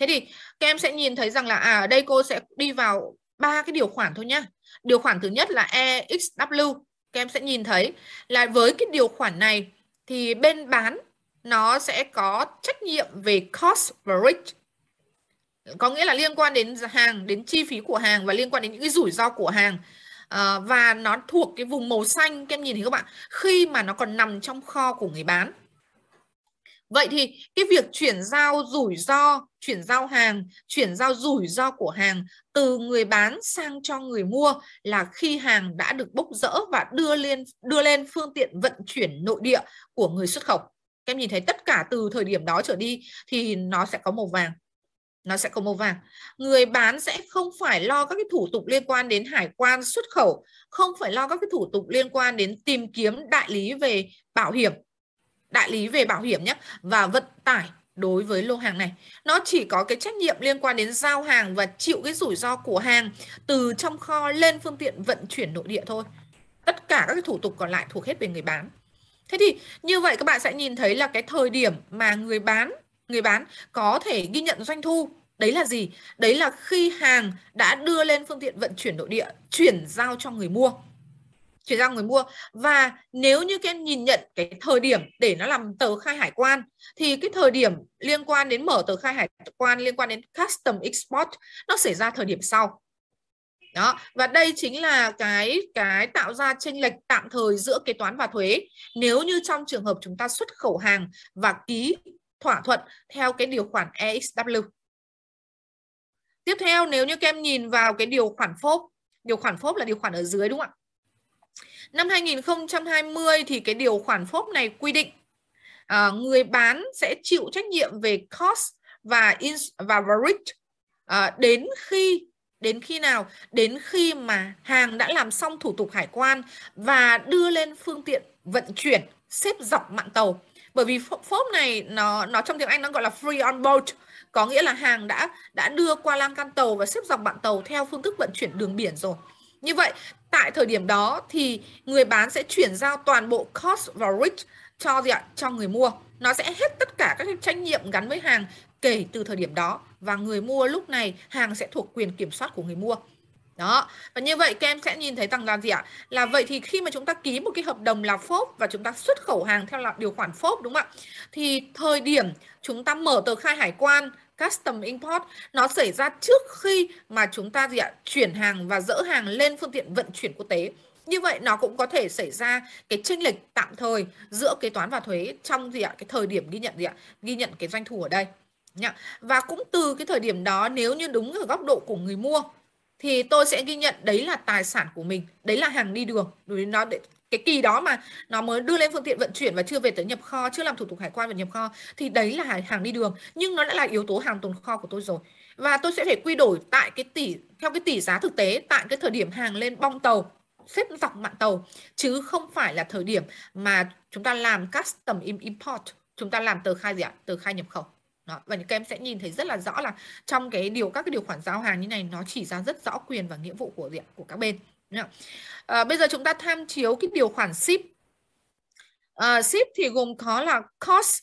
thế thì các em sẽ nhìn thấy rằng là à ở đây cô sẽ đi vào ba cái điều khoản thôi nhá điều khoản thứ nhất là EXW các em sẽ nhìn thấy là với cái điều khoản này thì bên bán nó sẽ có trách nhiệm về cost và risk có nghĩa là liên quan đến hàng đến chi phí của hàng và liên quan đến những cái rủi ro của hàng Ờ, và nó thuộc cái vùng màu xanh các em nhìn thấy các bạn khi mà nó còn nằm trong kho của người bán vậy thì cái việc chuyển giao rủi ro chuyển giao hàng chuyển giao rủi ro của hàng từ người bán sang cho người mua là khi hàng đã được bốc rỡ và đưa lên đưa lên phương tiện vận chuyển nội địa của người xuất khẩu các em nhìn thấy tất cả từ thời điểm đó trở đi thì nó sẽ có màu vàng nó sẽ có màu vàng. Người bán sẽ không phải lo các cái thủ tục liên quan đến hải quan xuất khẩu, không phải lo các cái thủ tục liên quan đến tìm kiếm đại lý về bảo hiểm, đại lý về bảo hiểm nhé và vận tải đối với lô hàng này. Nó chỉ có cái trách nhiệm liên quan đến giao hàng và chịu cái rủi ro của hàng từ trong kho lên phương tiện vận chuyển nội địa thôi. Tất cả các cái thủ tục còn lại thuộc hết về người bán. Thế thì như vậy các bạn sẽ nhìn thấy là cái thời điểm mà người bán người bán có thể ghi nhận doanh thu đấy là gì đấy là khi hàng đã đưa lên phương tiện vận chuyển nội địa chuyển giao cho người mua chuyển giao người mua và nếu như các em nhìn nhận cái thời điểm để nó làm tờ khai hải quan thì cái thời điểm liên quan đến mở tờ khai hải quan liên quan đến custom export nó xảy ra thời điểm sau đó và đây chính là cái cái tạo ra chênh lệch tạm thời giữa kế toán và thuế nếu như trong trường hợp chúng ta xuất khẩu hàng và ký thỏa thuận theo cái điều khoản EXW. Tiếp theo nếu như các em nhìn vào cái điều khoản phốp, điều khoản phốp là điều khoản ở dưới đúng không ạ? Năm 2020 thì cái điều khoản phốp này quy định à, người bán sẽ chịu trách nhiệm về cost và in và varied à, đến khi đến khi nào đến khi mà hàng đã làm xong thủ tục hải quan và đưa lên phương tiện vận chuyển xếp dọc mạng tàu bởi vì phốp này nó nó trong tiếng Anh nó gọi là free on board có nghĩa là hàng đã đã đưa qua lan can tàu và xếp dọc bạn tàu theo phương thức vận chuyển đường biển rồi như vậy tại thời điểm đó thì người bán sẽ chuyển giao toàn bộ cost và risk cho gì ạ cho người mua nó sẽ hết tất cả các trách nhiệm gắn với hàng kể từ thời điểm đó và người mua lúc này hàng sẽ thuộc quyền kiểm soát của người mua đó, và như vậy các em sẽ nhìn thấy rằng là gì ạ? Là vậy thì khi mà chúng ta ký một cái hợp đồng là phốp và chúng ta xuất khẩu hàng theo là điều khoản phốp đúng không ạ? Thì thời điểm chúng ta mở tờ khai hải quan custom import nó xảy ra trước khi mà chúng ta gì ạ chuyển hàng và dỡ hàng lên phương tiện vận chuyển quốc tế như vậy nó cũng có thể xảy ra cái chênh lệch tạm thời giữa kế toán và thuế trong gì ạ cái thời điểm ghi nhận gì ạ ghi nhận cái doanh thu ở đây nhá và cũng từ cái thời điểm đó nếu như đúng ở góc độ của người mua thì tôi sẽ ghi nhận đấy là tài sản của mình đấy là hàng đi đường đối nó để cái kỳ đó mà nó mới đưa lên phương tiện vận chuyển và chưa về tới nhập kho chưa làm thủ tục hải quan và nhập kho thì đấy là hàng đi đường nhưng nó đã là yếu tố hàng tồn kho của tôi rồi và tôi sẽ phải quy đổi tại cái tỷ theo cái tỷ giá thực tế tại cái thời điểm hàng lên bong tàu xếp dọc mạng tàu chứ không phải là thời điểm mà chúng ta làm custom import chúng ta làm tờ khai gì ạ tờ khai nhập khẩu đó, và các em sẽ nhìn thấy rất là rõ là trong cái điều các cái điều khoản giao hàng như này nó chỉ ra rất rõ quyền và nghĩa vụ của diện của các bên à, bây giờ chúng ta tham chiếu cái điều khoản ship à, ship thì gồm có là cost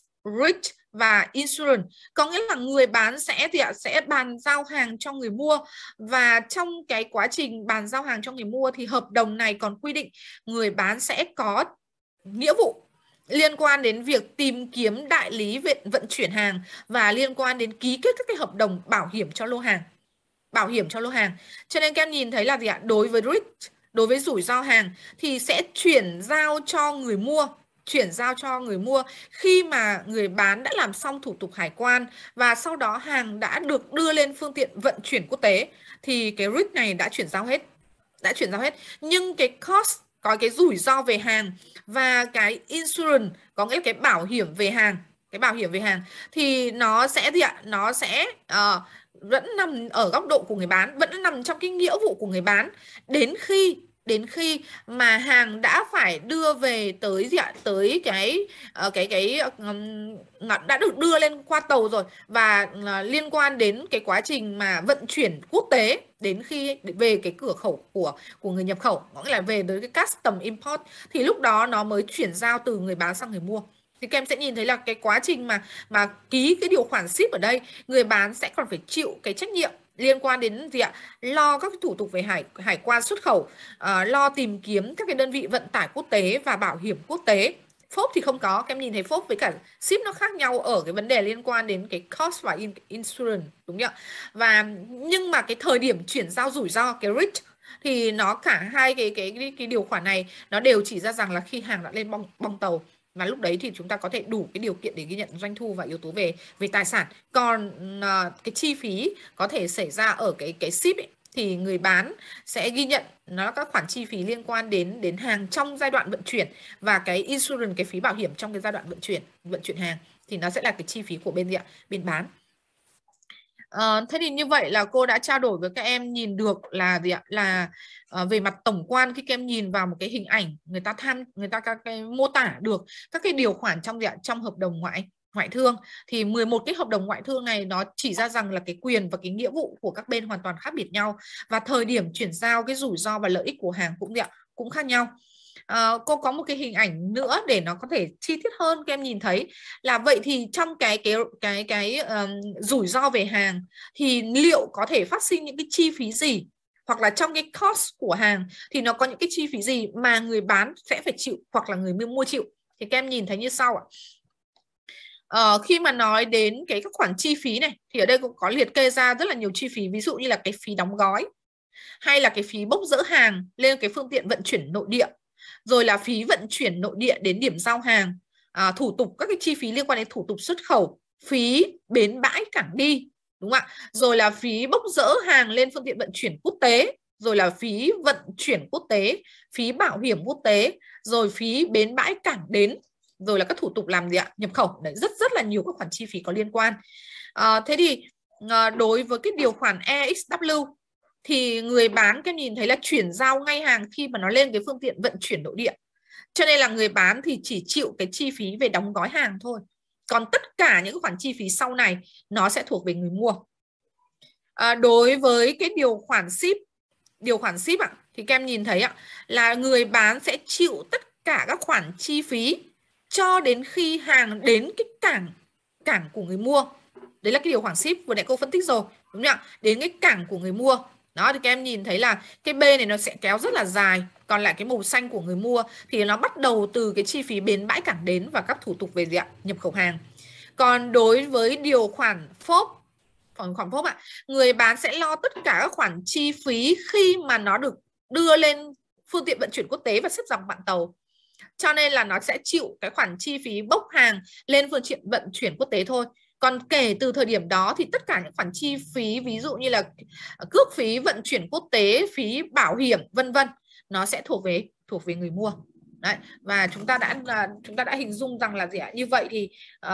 rich và insurance có nghĩa là người bán sẽ thì ạ sẽ bàn giao hàng cho người mua và trong cái quá trình bàn giao hàng cho người mua thì hợp đồng này còn quy định người bán sẽ có nghĩa vụ liên quan đến việc tìm kiếm đại lý viện vận chuyển hàng và liên quan đến ký kết các cái hợp đồng bảo hiểm cho lô hàng bảo hiểm cho lô hàng cho nên các em nhìn thấy là gì ạ đối với risk đối với rủi ro hàng thì sẽ chuyển giao cho người mua chuyển giao cho người mua khi mà người bán đã làm xong thủ tục hải quan và sau đó hàng đã được đưa lên phương tiện vận chuyển quốc tế thì cái risk này đã chuyển giao hết đã chuyển giao hết nhưng cái cost có cái rủi ro về hàng và cái insurance có nghĩa cái bảo hiểm về hàng cái bảo hiểm về hàng thì nó sẽ gì ạ nó sẽ uh, vẫn nằm ở góc độ của người bán vẫn nằm trong cái nghĩa vụ của người bán đến khi đến khi mà hàng đã phải đưa về tới gì ạ tới cái ờ, cái cái đã được đưa lên qua tàu rồi và ờ, liên quan đến cái quá trình mà vận chuyển quốc tế đến khi về cái cửa khẩu của của người nhập khẩu có nghĩa là về tới cái custom import thì lúc đó nó mới chuyển giao từ người bán sang người mua thì các em sẽ nhìn thấy là cái quá trình mà mà ký cái điều khoản ship ở đây người bán sẽ còn phải chịu cái trách nhiệm liên quan đến gì ạ lo các thủ tục về hải hải quan xuất khẩu à, lo tìm kiếm các cái đơn vị vận tải quốc tế và bảo hiểm quốc tế phốp thì không có các em nhìn thấy phốp với cả ship nó khác nhau ở cái vấn đề liên quan đến cái cost và insurance đúng không ạ và nhưng mà cái thời điểm chuyển giao rủi ro cái risk thì nó cả hai cái cái cái, cái điều khoản này nó đều chỉ ra rằng là khi hàng đã lên bong bong tàu và lúc đấy thì chúng ta có thể đủ cái điều kiện để ghi nhận doanh thu và yếu tố về về tài sản còn uh, cái chi phí có thể xảy ra ở cái cái ship ấy, thì người bán sẽ ghi nhận nó các khoản chi phí liên quan đến đến hàng trong giai đoạn vận chuyển và cái insurance cái phí bảo hiểm trong cái giai đoạn vận chuyển vận chuyển hàng thì nó sẽ là cái chi phí của bên gì ạ bên bán à, thế thì như vậy là cô đã trao đổi với các em nhìn được là gì ạ là à, về mặt tổng quan khi các em nhìn vào một cái hình ảnh người ta tham người ta các cái mô tả được các cái điều khoản trong gì ạ trong hợp đồng ngoại ngoại thương thì 11 cái hợp đồng ngoại thương này nó chỉ ra rằng là cái quyền và cái nghĩa vụ của các bên hoàn toàn khác biệt nhau và thời điểm chuyển giao cái rủi ro và lợi ích của hàng cũng gì ạ cũng khác nhau à, cô có một cái hình ảnh nữa để nó có thể chi tiết hơn các em nhìn thấy là vậy thì trong cái cái cái cái um, rủi ro về hàng thì liệu có thể phát sinh những cái chi phí gì hoặc là trong cái cost của hàng thì nó có những cái chi phí gì mà người bán sẽ phải chịu hoặc là người mua chịu thì các em nhìn thấy như sau ạ Ờ, khi mà nói đến cái các khoản chi phí này thì ở đây cũng có liệt kê ra rất là nhiều chi phí ví dụ như là cái phí đóng gói hay là cái phí bốc dỡ hàng lên cái phương tiện vận chuyển nội địa rồi là phí vận chuyển nội địa đến điểm giao hàng à, thủ tục các cái chi phí liên quan đến thủ tục xuất khẩu phí bến bãi cảng đi đúng không ạ rồi là phí bốc dỡ hàng lên phương tiện vận chuyển quốc tế rồi là phí vận chuyển quốc tế phí bảo hiểm quốc tế rồi phí bến bãi cảng đến rồi là các thủ tục làm gì ạ nhập khẩu đấy rất rất là nhiều các khoản chi phí có liên quan à, thế thì à, đối với cái điều khoản EXW thì người bán cái nhìn thấy là chuyển giao ngay hàng khi mà nó lên cái phương tiện vận chuyển nội địa cho nên là người bán thì chỉ chịu cái chi phí về đóng gói hàng thôi còn tất cả những khoản chi phí sau này nó sẽ thuộc về người mua à, đối với cái điều khoản ship điều khoản ship ạ thì các em nhìn thấy ạ là người bán sẽ chịu tất cả các khoản chi phí cho đến khi hàng đến cái cảng cảng của người mua đấy là cái điều khoản ship vừa nãy cô phân tích rồi đúng không ạ đến cái cảng của người mua đó thì các em nhìn thấy là cái B này nó sẽ kéo rất là dài, còn lại cái màu xanh của người mua thì nó bắt đầu từ cái chi phí bến bãi cảng đến và các thủ tục về diện nhập khẩu hàng. Còn đối với điều khoản phốp khoản khoản phốp ạ, người bán sẽ lo tất cả các khoản chi phí khi mà nó được đưa lên phương tiện vận chuyển quốc tế và xếp dọc bạn tàu. Cho nên là nó sẽ chịu cái khoản chi phí bốc hàng lên phương tiện vận chuyển quốc tế thôi còn kể từ thời điểm đó thì tất cả những khoản chi phí ví dụ như là à, cước phí vận chuyển quốc tế phí bảo hiểm vân vân nó sẽ thuộc về thuộc về người mua Đấy, và chúng ta đã à, chúng ta đã hình dung rằng là gì ạ? Như vậy thì uh,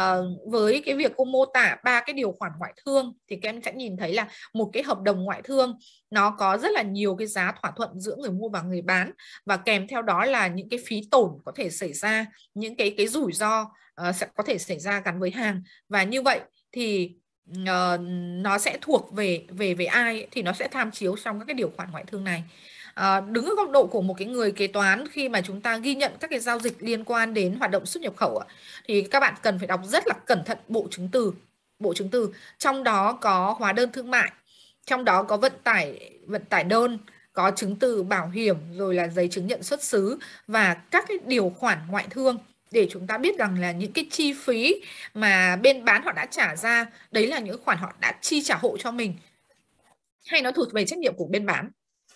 với cái việc cô mô tả ba cái điều khoản ngoại thương thì các em sẽ nhìn thấy là một cái hợp đồng ngoại thương nó có rất là nhiều cái giá thỏa thuận giữa người mua và người bán và kèm theo đó là những cái phí tổn có thể xảy ra, những cái cái rủi ro uh, sẽ có thể xảy ra gắn với hàng và như vậy thì uh, nó sẽ thuộc về về về ai ấy, thì nó sẽ tham chiếu trong các cái điều khoản ngoại thương này Ờ, đứng ở góc độ của một cái người kế toán khi mà chúng ta ghi nhận các cái giao dịch liên quan đến hoạt động xuất nhập khẩu thì các bạn cần phải đọc rất là cẩn thận bộ chứng từ bộ chứng từ trong đó có hóa đơn thương mại trong đó có vận tải vận tải đơn có chứng từ bảo hiểm rồi là giấy chứng nhận xuất xứ và các cái điều khoản ngoại thương để chúng ta biết rằng là những cái chi phí mà bên bán họ đã trả ra đấy là những khoản họ đã chi trả hộ cho mình hay nó thuộc về trách nhiệm của bên bán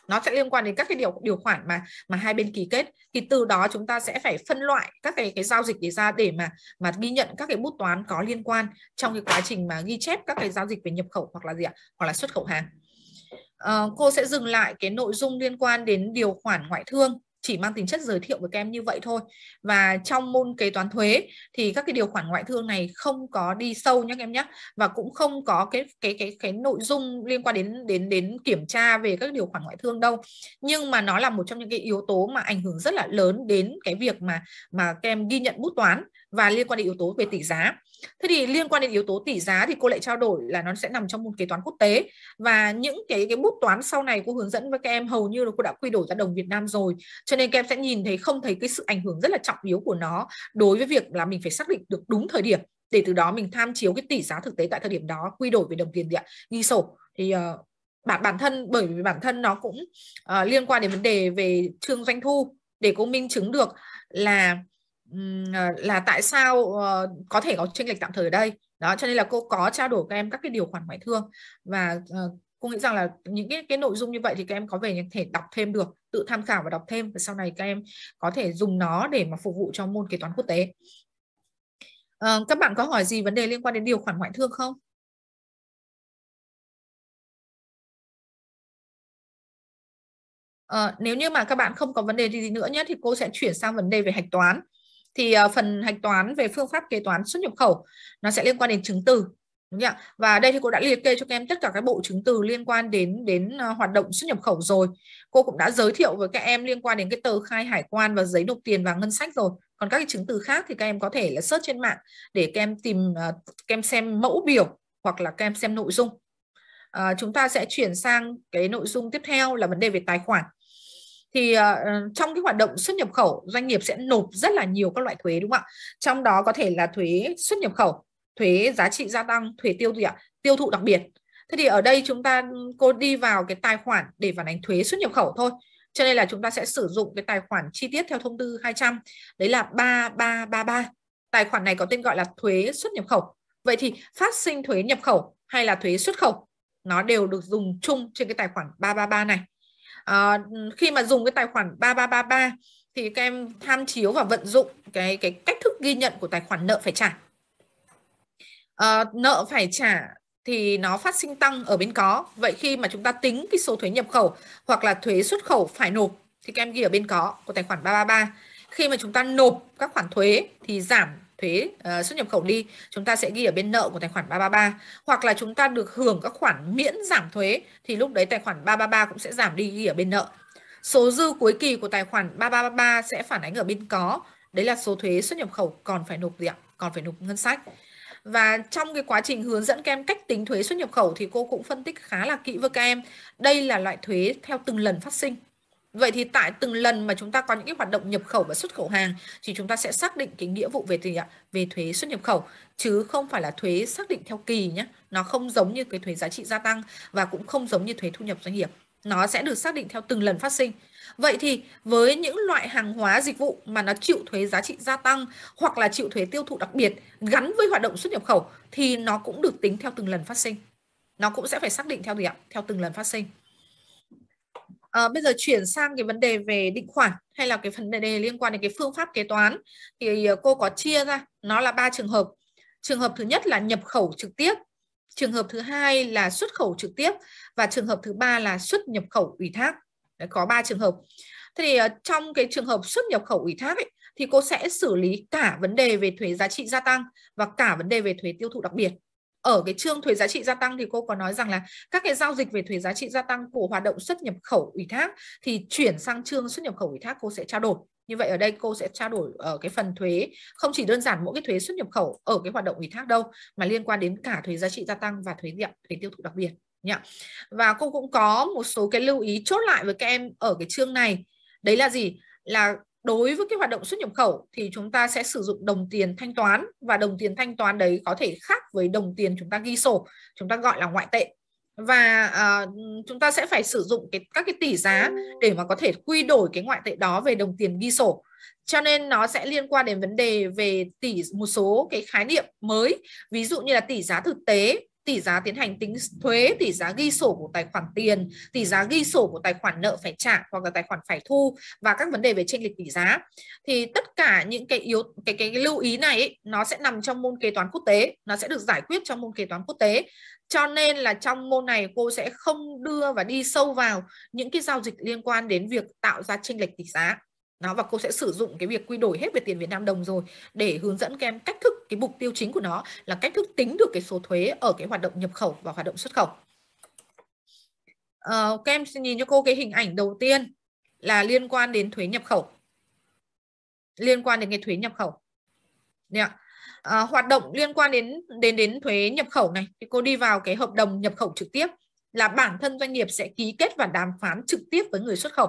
nó sẽ liên quan đến các cái điều điều khoản mà mà hai bên ký kết thì từ đó chúng ta sẽ phải phân loại các cái cái giao dịch để ra để mà mà ghi nhận các cái bút toán có liên quan trong cái quá trình mà ghi chép các cái giao dịch về nhập khẩu hoặc là gì ạ hoặc là xuất khẩu hàng à, cô sẽ dừng lại cái nội dung liên quan đến điều khoản ngoại thương chỉ mang tính chất giới thiệu với các em như vậy thôi và trong môn kế toán thuế thì các cái điều khoản ngoại thương này không có đi sâu nhé các em nhé và cũng không có cái cái cái cái nội dung liên quan đến đến đến kiểm tra về các điều khoản ngoại thương đâu nhưng mà nó là một trong những cái yếu tố mà ảnh hưởng rất là lớn đến cái việc mà mà các em ghi nhận bút toán và liên quan đến yếu tố về tỷ giá thế thì liên quan đến yếu tố tỷ giá thì cô lại trao đổi là nó sẽ nằm trong môn kế toán quốc tế và những cái cái bút toán sau này cô hướng dẫn với các em hầu như là cô đã quy đổi ra đồng Việt Nam rồi cho nên các em sẽ nhìn thấy không thấy cái sự ảnh hưởng rất là trọng yếu của nó đối với việc là mình phải xác định được đúng thời điểm để từ đó mình tham chiếu cái tỷ giá thực tế tại thời điểm đó quy đổi về đồng tiền địa ghi sổ thì uh, bản bản thân bởi vì bản thân nó cũng uh, liên quan đến vấn đề về chương doanh thu để cô minh chứng được là Ờ, là tại sao ờ, có thể có tranh lệch tạm thời ở đây đó cho nên là cô có trao đổi các em các cái điều khoản ngoại thương và ờ, cô nghĩ rằng là những cái cái nội dung như vậy thì các em có về những thể đọc thêm được tự tham khảo và đọc thêm và sau này các em có thể dùng nó để mà phục vụ cho môn kế toán quốc tế các bạn có hỏi gì vấn đề liên quan đến điều khoản ngoại thương không Uh, nếu như mà các bạn không có vấn đề gì nữa nhé thì cô sẽ chuyển sang vấn đề về hạch toán thì ờ, phần hạch toán về phương pháp kế toán xuất nhập khẩu nó sẽ liên quan đến chứng từ đúng không và đây thì cô đã liệt kê cho các em tất cả các bộ chứng từ liên quan đến đến ờ, hoạt động xuất nhập khẩu rồi cô cũng đã giới thiệu với các em liên quan đến cái tờ khai hải quan và giấy nộp tiền và ngân sách rồi còn các cái chứng từ khác thì các em có thể là search trên mạng để các em tìm uh, các em xem mẫu biểu hoặc là các em xem nội dung à, chúng ta sẽ chuyển sang cái nội dung tiếp theo là vấn đề về tài khoản thì uh, trong cái hoạt động xuất nhập khẩu doanh nghiệp sẽ nộp rất là nhiều các loại thuế đúng không ạ trong đó có thể là thuế xuất nhập khẩu thuế giá trị gia tăng thuế tiêu thụ tiêu thụ đặc biệt thế thì ở đây chúng ta cô đi vào cái tài khoản để phản ánh thuế xuất nhập khẩu thôi cho nên là chúng ta sẽ sử dụng cái tài khoản chi tiết theo thông tư 200 đấy là 3333 tài khoản này có tên gọi là thuế xuất nhập khẩu vậy thì phát sinh thuế nhập khẩu hay là thuế xuất khẩu nó đều được dùng chung trên cái tài khoản 333 này à, khi mà dùng cái tài khoản 3333 thì các em tham chiếu và vận dụng cái cái cách thức ghi nhận của tài khoản nợ phải trả à, nợ phải trả thì nó phát sinh tăng ở bên có vậy khi mà chúng ta tính cái số thuế nhập khẩu hoặc là thuế xuất khẩu phải nộp thì các em ghi ở bên có của tài khoản 333 khi mà chúng ta nộp các khoản thuế thì giảm thuế uh, xuất nhập khẩu đi chúng ta sẽ ghi ở bên nợ của tài khoản 333 hoặc là chúng ta được hưởng các khoản miễn giảm thuế thì lúc đấy tài khoản 333 cũng sẽ giảm đi ghi ở bên nợ số dư cuối kỳ của tài khoản 333 sẽ phản ánh ở bên có đấy là số thuế xuất nhập khẩu còn phải nộp gì ạ còn phải nộp ngân sách và trong cái quá trình hướng dẫn các em cách tính thuế xuất nhập khẩu thì cô cũng phân tích khá là kỹ với các em đây là loại thuế theo từng lần phát sinh Vậy thì tại từng lần mà chúng ta có những cái hoạt động nhập khẩu và xuất khẩu hàng thì chúng ta sẽ xác định cái nghĩa vụ về thì ạ, về thuế xuất nhập khẩu chứ không phải là thuế xác định theo kỳ nhé. Nó không giống như cái thuế giá trị gia tăng và cũng không giống như thuế thu nhập doanh nghiệp. Nó sẽ được xác định theo từng lần phát sinh. Vậy thì với những loại hàng hóa dịch vụ mà nó chịu thuế giá trị gia tăng hoặc là chịu thuế tiêu thụ đặc biệt gắn với hoạt động xuất nhập khẩu thì nó cũng được tính theo từng lần phát sinh. Nó cũng sẽ phải xác định theo gì ạ? Theo từng lần phát sinh. À, bây giờ chuyển sang cái vấn đề về định khoản hay là cái phần đề liên quan đến cái phương pháp kế toán thì ờ, cô có chia ra nó là ba trường hợp. Trường hợp thứ nhất là nhập khẩu trực tiếp, trường hợp thứ hai là xuất khẩu trực tiếp và trường hợp thứ ba là xuất nhập khẩu ủy thác. Đấy, có ba trường hợp. Thế thì ờ, trong cái trường hợp xuất nhập khẩu ủy thác ấy, thì cô sẽ xử lý cả vấn đề về thuế giá trị gia tăng và cả vấn đề về thuế tiêu thụ đặc biệt ở cái chương thuế giá trị gia tăng thì cô có nói rằng là các cái giao dịch về thuế giá trị gia tăng của hoạt động xuất nhập khẩu ủy thác thì chuyển sang chương xuất nhập khẩu ủy thác cô sẽ trao đổi như vậy ở đây cô sẽ trao đổi ở cái phần thuế không chỉ đơn giản mỗi cái thuế xuất nhập khẩu ở cái hoạt động ủy thác đâu mà liên quan đến cả thuế giá trị gia tăng và thuế điện thuế tiêu thụ đặc biệt nhá và cô cũng có một số cái lưu ý chốt lại với các em ở cái chương này đấy là gì là đối với cái hoạt động xuất nhập khẩu thì chúng ta sẽ sử dụng đồng tiền thanh toán và đồng tiền thanh toán đấy có thể khác với đồng tiền chúng ta ghi sổ chúng ta gọi là ngoại tệ và à, chúng ta sẽ phải sử dụng cái các cái tỷ giá để mà có thể quy đổi cái ngoại tệ đó về đồng tiền ghi sổ cho nên nó sẽ liên quan đến vấn đề về tỷ một số cái khái niệm mới ví dụ như là tỷ giá thực tế tỷ giá tiến hành tính thuế, tỷ giá ghi sổ của tài khoản tiền, tỷ giá ghi sổ của tài khoản nợ phải trả hoặc là tài khoản phải thu và các vấn đề về chênh lệch tỷ giá. Thì tất cả những cái yếu cái cái, lưu ý này nó sẽ nằm trong môn kế toán quốc tế, nó sẽ được giải quyết trong môn kế toán quốc tế. Cho nên là trong môn này cô sẽ không đưa và đi sâu vào những cái giao dịch liên quan đến việc tạo ra chênh lệch tỷ giá nó và cô sẽ sử dụng cái việc quy đổi hết về tiền Việt Nam đồng rồi để hướng dẫn các em cách thức cái mục tiêu chính của nó là cách thức tính được cái số thuế ở cái hoạt động nhập khẩu và hoạt động xuất khẩu. À, các em nhìn cho cô cái hình ảnh đầu tiên là liên quan đến thuế nhập khẩu, liên quan đến cái thuế nhập khẩu. Đấy ạ. À, hoạt động liên quan đến đến đến thuế nhập khẩu này thì cô đi vào cái hợp đồng nhập khẩu trực tiếp là bản thân doanh nghiệp sẽ ký kết và đàm phán trực tiếp với người xuất khẩu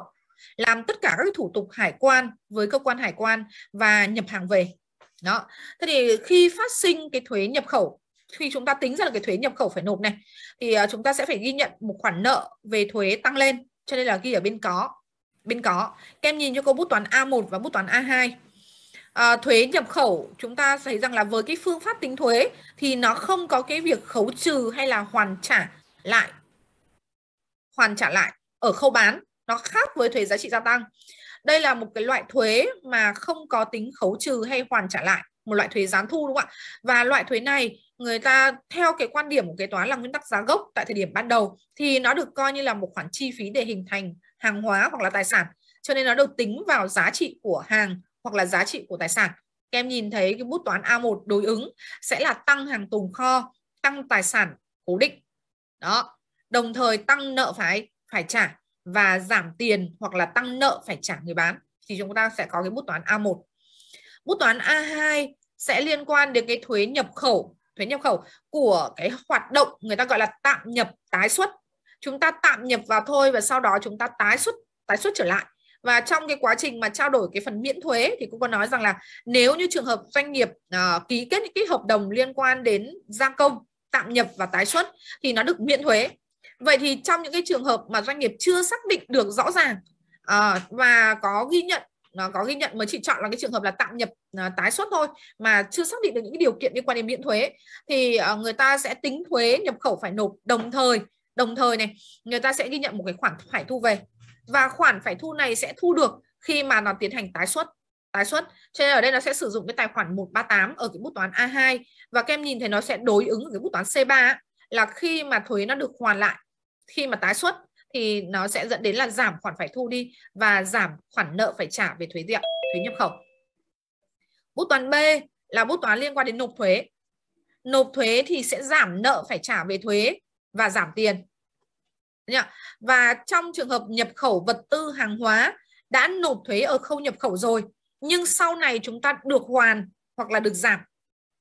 làm tất cả các thủ tục hải quan với cơ quan hải quan và nhập hàng về đó thế thì khi phát sinh cái thuế nhập khẩu khi chúng ta tính ra được cái thuế nhập khẩu phải nộp này thì à, chúng ta sẽ phải ghi nhận một khoản nợ về thuế tăng lên cho nên là ghi ở bên có bên có Kem nhìn cho cô bút toán A1 và bút toán A2 à, thuế nhập khẩu chúng ta thấy rằng là với cái phương pháp tính thuế thì nó không có cái việc khấu trừ hay là hoàn trả lại hoàn trả lại ở khâu bán nó khác với thuế giá trị gia tăng đây là một cái loại thuế mà không có tính khấu trừ hay hoàn trả lại một loại thuế gián thu đúng không ạ và loại thuế này người ta theo cái quan điểm của kế toán là nguyên tắc giá gốc tại thời điểm ban đầu thì nó được coi như là một khoản chi phí để hình thành hàng hóa hoặc là tài sản cho nên nó được tính vào giá trị của hàng hoặc là giá trị của tài sản các em nhìn thấy cái bút toán A1 đối ứng sẽ là tăng hàng tồn kho tăng tài sản cố định đó đồng thời tăng nợ phải phải trả và giảm tiền hoặc là tăng nợ phải trả người bán thì chúng ta sẽ có cái bút toán A1. Bút toán A2 sẽ liên quan đến cái thuế nhập khẩu, thuế nhập khẩu của cái hoạt động người ta gọi là tạm nhập tái xuất. Chúng ta tạm nhập vào thôi và sau đó chúng ta tái xuất tái xuất trở lại. Và trong cái quá trình mà trao đổi cái phần miễn thuế thì cũng có nói rằng là nếu như trường hợp doanh nghiệp uh, ký kết những cái hợp đồng liên quan đến gia công, tạm nhập và tái xuất thì nó được miễn thuế vậy thì trong những cái trường hợp mà doanh nghiệp chưa xác định được rõ ràng à, và có ghi nhận nó à, có ghi nhận mới chỉ chọn là cái trường hợp là tạm nhập à, tái xuất thôi mà chưa xác định được những điều kiện liên quan đến miễn thuế thì à, người ta sẽ tính thuế nhập khẩu phải nộp đồng thời đồng thời này người ta sẽ ghi nhận một cái khoản phải thu về và khoản phải thu này sẽ thu được khi mà nó tiến hành tái xuất tái xuất cho nên ở đây nó sẽ sử dụng cái tài khoản 138 ở cái bút toán A2 và các em nhìn thấy nó sẽ đối ứng ở cái bút toán C3 là khi mà thuế nó được hoàn lại khi mà tái xuất thì nó sẽ dẫn đến là giảm khoản phải thu đi và giảm khoản nợ phải trả về thuế diện, thuế nhập khẩu. Bút toán B là bút toán liên quan đến nộp thuế. Nộp thuế thì sẽ giảm nợ phải trả về thuế và giảm tiền. Và trong trường hợp nhập khẩu vật tư hàng hóa đã nộp thuế ở khâu nhập khẩu rồi nhưng sau này chúng ta được hoàn hoặc là được giảm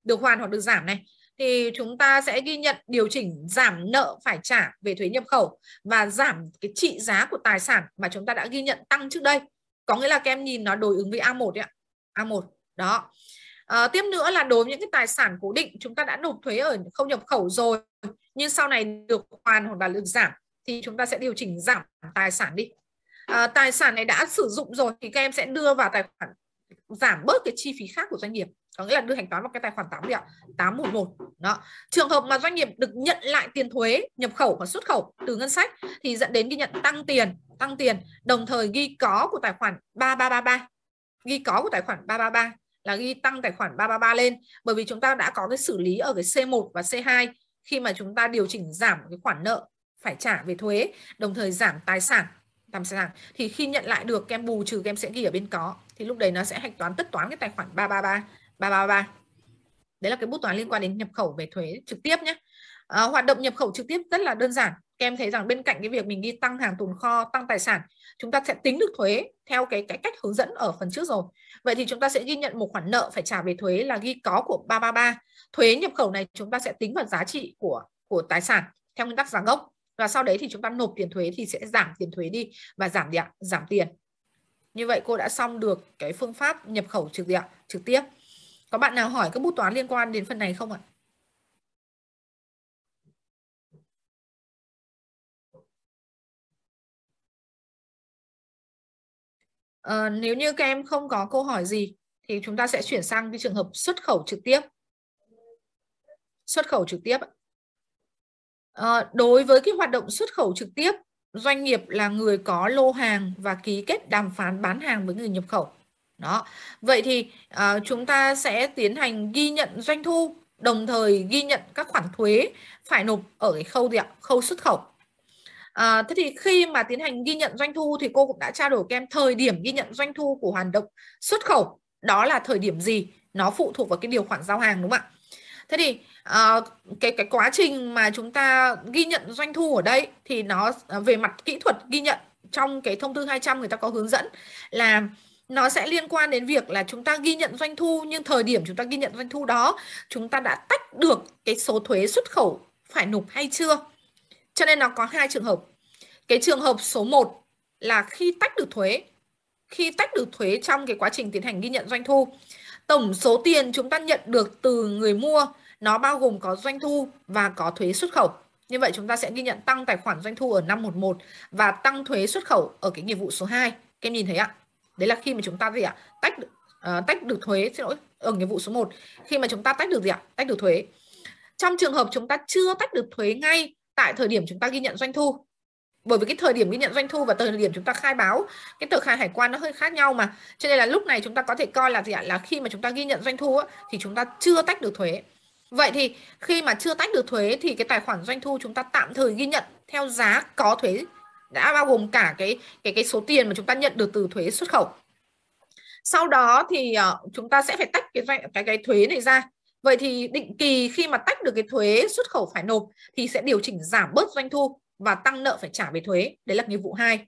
được hoàn hoặc được giảm này thì chúng ta sẽ ghi nhận điều chỉnh giảm nợ phải trả về thuế nhập khẩu và giảm cái trị giá của tài sản mà chúng ta đã ghi nhận tăng trước đây. Có nghĩa là các em nhìn nó đối ứng với A1 đấy ạ. A1. Đó. À, tiếp nữa là đối với những cái tài sản cố định chúng ta đã nộp thuế ở không nhập khẩu rồi nhưng sau này được hoàn hoặc là được giảm thì chúng ta sẽ điều chỉnh giảm tài sản đi. À, tài sản này đã sử dụng rồi thì các em sẽ đưa vào tài khoản giảm bớt cái chi phí khác của doanh nghiệp có nghĩa là đưa hành toán vào cái tài khoản 8 gì ạ 8 mùi đó trường hợp mà doanh nghiệp được nhận lại tiền thuế nhập khẩu và xuất khẩu từ ngân sách thì dẫn đến ghi nhận tăng tiền tăng tiền đồng thời ghi có của tài khoản 3333 ghi có của tài khoản 333 là ghi tăng tài khoản 333 lên bởi vì chúng ta đã có cái xử lý ở cái C1 và C2 khi mà chúng ta điều chỉnh giảm cái khoản nợ phải trả về thuế đồng thời giảm tài sản làm sao thì khi nhận lại được kem bù trừ kem sẽ ghi ở bên có thì lúc đấy nó sẽ hạch toán tất toán cái tài khoản 333 333 đấy là cái bút toán liên quan đến nhập khẩu về thuế trực tiếp nhé à, hoạt động nhập khẩu trực tiếp rất là đơn giản các em thấy rằng bên cạnh cái việc mình đi tăng hàng tồn kho tăng tài sản chúng ta sẽ tính được thuế theo cái, cái cách hướng dẫn ở phần trước rồi vậy thì chúng ta sẽ ghi nhận một khoản nợ phải trả về thuế là ghi có của 333 thuế nhập khẩu này chúng ta sẽ tính vào giá trị của của tài sản theo nguyên tắc giá gốc và sau đấy thì chúng ta nộp tiền thuế thì sẽ giảm tiền thuế đi và giảm điện giảm tiền như vậy cô đã xong được cái phương pháp nhập khẩu trực điện trực tiếp có bạn nào hỏi các bút toán liên quan đến phần này không ạ à, nếu như các em không có câu hỏi gì thì chúng ta sẽ chuyển sang cái trường hợp xuất khẩu trực tiếp xuất khẩu trực tiếp ạ À, đối với cái hoạt động xuất khẩu trực tiếp, doanh nghiệp là người có lô hàng và ký kết đàm phán bán hàng với người nhập khẩu. Đó. Vậy thì à, chúng ta sẽ tiến hành ghi nhận doanh thu đồng thời ghi nhận các khoản thuế phải nộp ở cái khâu gì ạ? khâu xuất khẩu. À, thế thì khi mà tiến hành ghi nhận doanh thu thì cô cũng đã trao đổi kem thời điểm ghi nhận doanh thu của hoạt động xuất khẩu đó là thời điểm gì? Nó phụ thuộc vào cái điều khoản giao hàng đúng không ạ? Thế thì uh, cái cái quá trình mà chúng ta ghi nhận doanh thu ở đây thì nó ờ, về mặt kỹ thuật ghi nhận trong cái thông tư 200 người ta có hướng dẫn là nó sẽ liên quan đến việc là chúng ta ghi nhận doanh thu nhưng thời điểm chúng ta ghi nhận doanh thu đó chúng ta đã tách được cái số thuế xuất khẩu phải nộp hay chưa. Cho nên nó có hai trường hợp. Cái trường hợp số 1 là khi tách được thuế, khi tách được thuế trong cái quá trình tiến hành ghi nhận doanh thu, tổng số tiền chúng ta nhận được từ người mua nó bao gồm có doanh thu và có thuế xuất khẩu. Như vậy chúng ta sẽ ghi nhận tăng tài khoản doanh thu ở năm 11 và tăng thuế xuất khẩu ở cái nghiệp vụ số 2. Các em nhìn thấy ạ? Đấy là khi mà chúng ta gì ạ? Tách uh, tách được thuế xin lỗi ở nghiệp vụ số 1 khi mà chúng ta tách được gì ạ? Tách được thuế. Trong trường hợp chúng ta chưa tách được thuế ngay tại thời điểm chúng ta ghi nhận doanh thu bởi vì cái thời điểm ghi nhận doanh thu và thời điểm chúng ta khai báo cái tờ khai hải quan nó hơi khác nhau mà cho nên là lúc này chúng ta có thể coi là gì ạ là khi mà chúng ta ghi nhận doanh thu á, thì chúng ta chưa tách được thuế Vậy thì khi mà chưa tách được thuế thì cái tài khoản doanh thu chúng ta tạm thời ghi nhận theo giá có thuế đã bao gồm cả cái cái cái số tiền mà chúng ta nhận được từ thuế xuất khẩu. Sau đó thì ờ, chúng ta sẽ phải tách cái cái cái thuế này ra. Vậy thì định kỳ khi mà tách được cái thuế xuất khẩu phải nộp thì sẽ điều chỉnh giảm bớt doanh thu và tăng nợ phải trả về thuế. Đấy là nghiệp vụ 2.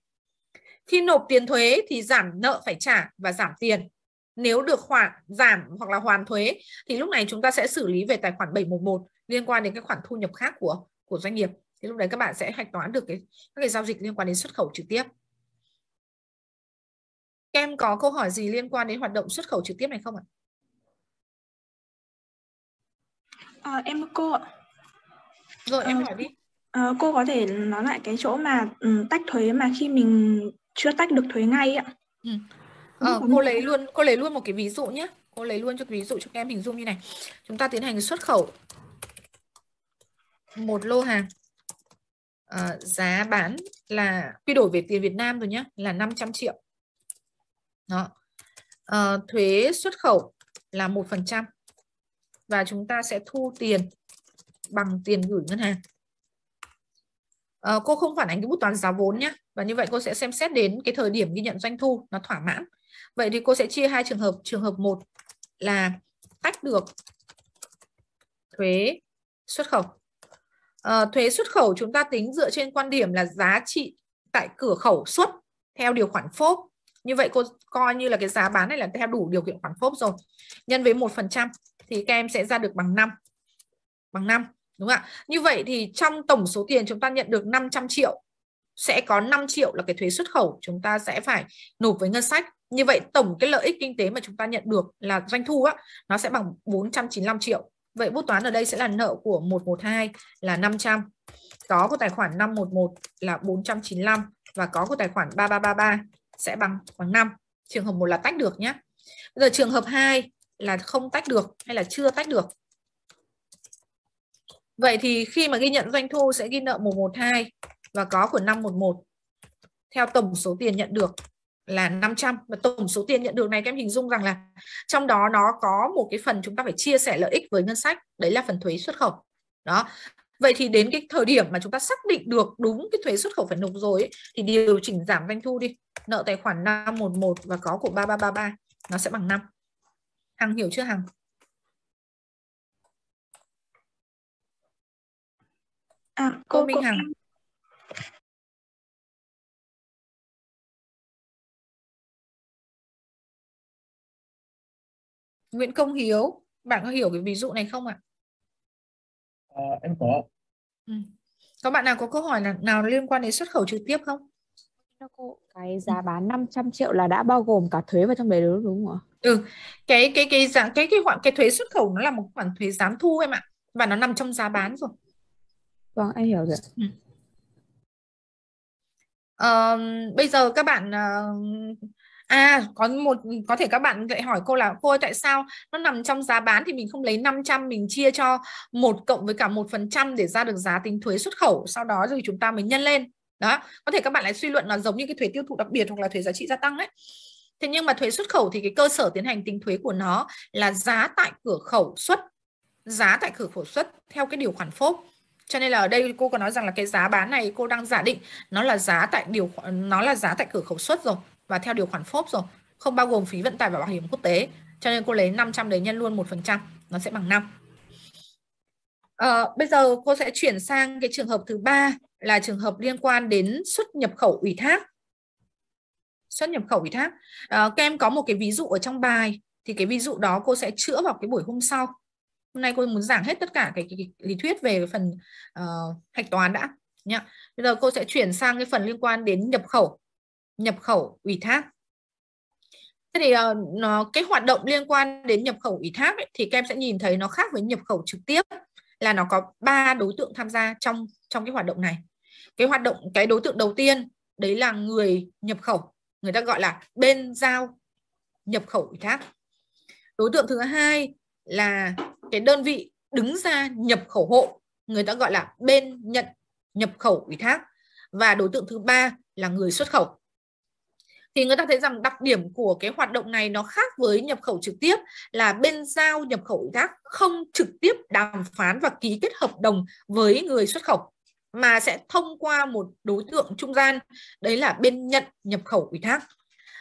Khi nộp tiền thuế thì giảm nợ phải trả và giảm tiền nếu được khoản giảm hoặc là hoàn thuế thì lúc này chúng ta sẽ xử lý về tài khoản 711 liên quan đến cái khoản thu nhập khác của của doanh nghiệp thì lúc đấy các bạn sẽ hạch toán được cái các cái giao dịch liên quan đến xuất khẩu trực tiếp em có câu hỏi gì liên quan đến hoạt động xuất khẩu trực tiếp này không ạ à, em cô ạ rồi em à, hỏi đi à, cô có thể nói lại cái chỗ mà ừ, tách thuế mà khi mình chưa tách được thuế ngay ạ ừ. Ờ, cô lấy luôn cô lấy luôn một cái ví dụ nhé cô lấy luôn cho ví dụ cho các em hình dung như này chúng ta tiến hành xuất khẩu một lô hàng à, giá bán là quy đổi về tiền Việt Nam rồi nhé là 500 triệu đó à, thuế xuất khẩu là một phần trăm và chúng ta sẽ thu tiền bằng tiền gửi ngân hàng à, cô không phản ánh cái bút toán giá vốn nhé và như vậy cô sẽ xem xét đến cái thời điểm ghi nhận doanh thu nó thỏa mãn Vậy thì cô sẽ chia hai trường hợp. Trường hợp 1 là tách được thuế xuất khẩu. À, thuế xuất khẩu chúng ta tính dựa trên quan điểm là giá trị tại cửa khẩu xuất theo điều khoản phốp. Như vậy cô coi như là cái giá bán này là theo đủ điều kiện khoản phốp rồi. Nhân với 1% thì các em sẽ ra được bằng 5. Bằng 5, đúng không ạ? Như vậy thì trong tổng số tiền chúng ta nhận được 500 triệu sẽ có 5 triệu là cái thuế xuất khẩu chúng ta sẽ phải nộp với ngân sách. Như vậy tổng cái lợi ích kinh tế mà chúng ta nhận được là doanh thu á, nó sẽ bằng 495 triệu. Vậy bút toán ở đây sẽ là nợ của 112 là 500. Có của tài khoản 511 là 495 và có của tài khoản 3333 sẽ bằng khoảng 5. Trường hợp 1 là tách được nhé. Bây giờ trường hợp 2 là không tách được hay là chưa tách được. Vậy thì khi mà ghi nhận doanh thu sẽ ghi nợ 112 và có của 511 theo tổng số tiền nhận được là 500 và tổng số tiền nhận được này các em hình dung rằng là trong đó nó có một cái phần chúng ta phải chia sẻ lợi ích với ngân sách đấy là phần thuế xuất khẩu đó vậy thì đến cái thời điểm mà chúng ta xác định được đúng cái thuế xuất khẩu phải nộp rồi ấy, thì điều chỉnh giảm doanh thu đi nợ tài khoản 511 và có của 3333 nó sẽ bằng 5 Hằng hiểu chưa Hằng? À, cô, cô Minh cô, Hằng Nguyễn Công Hiếu bạn có hiểu cái ví dụ này không ạ à, em có ừ. các bạn nào có câu hỏi nào, nào liên quan đến xuất khẩu trực tiếp không cái giá bán 500 triệu là đã bao gồm cả thuế vào trong đấy đúng không ạ? Ừ, cái cái cái giá cái cái khoản cái, thuế xuất khẩu nó là một khoản thuế gián thu em ạ và nó nằm trong giá bán rồi. Vâng, anh hiểu rồi. Ừ. À, bây giờ các bạn uh, à có một có thể các bạn lại hỏi cô là cô ơi, tại sao nó nằm trong giá bán thì mình không lấy 500 mình chia cho một cộng với cả một phần trăm để ra được giá tính thuế xuất khẩu sau đó rồi chúng ta mới nhân lên đó có thể các bạn lại suy luận là giống như cái thuế tiêu thụ đặc biệt hoặc là thuế giá trị gia tăng ấy thế nhưng mà thuế xuất khẩu thì cái cơ sở tiến hành tính thuế của nó là giá tại cửa khẩu xuất giá tại cửa khẩu xuất theo cái điều khoản phốp cho nên là ở đây cô có nói rằng là cái giá bán này cô đang giả định nó là giá tại điều nó là giá tại cửa khẩu xuất rồi và theo điều khoản Forbes rồi, không bao gồm phí vận tải và bảo hiểm quốc tế. Cho nên cô lấy 500 đấy nhân luôn 1%, nó sẽ bằng 5. À, ờ, bây giờ cô sẽ chuyển sang cái trường hợp thứ ba là trường hợp liên quan đến xuất nhập khẩu ủy thác. Xuất nhập khẩu ủy thác. À, các em có một cái ví dụ ở trong bài thì cái ví dụ đó cô sẽ chữa vào cái buổi hôm sau. Hôm nay cô muốn giảng hết tất cả cái, cái, cái lý thuyết về phần uh, hạch toán đã nhá. Bây giờ cô sẽ chuyển sang cái phần liên quan đến nhập khẩu nhập khẩu ủy thác thế thì ờ, nó cái hoạt động liên quan đến nhập khẩu ủy thác ấy, thì các em sẽ nhìn thấy nó khác với nhập khẩu trực tiếp là nó có ba đối tượng tham gia trong trong cái hoạt động này cái hoạt động cái đối tượng đầu tiên đấy là người nhập khẩu người ta gọi là bên giao nhập khẩu ủy thác đối tượng thứ hai là cái đơn vị đứng ra nhập khẩu hộ người ta gọi là bên nhận nhập khẩu ủy thác và đối tượng thứ ba là người xuất khẩu thì người ta thấy rằng đặc điểm của cái hoạt động này nó khác với nhập khẩu trực tiếp là bên giao nhập khẩu ủy thác không trực tiếp đàm phán và ký kết hợp đồng với người xuất khẩu mà sẽ thông qua một đối tượng trung gian đấy là bên nhận nhập khẩu ủy thác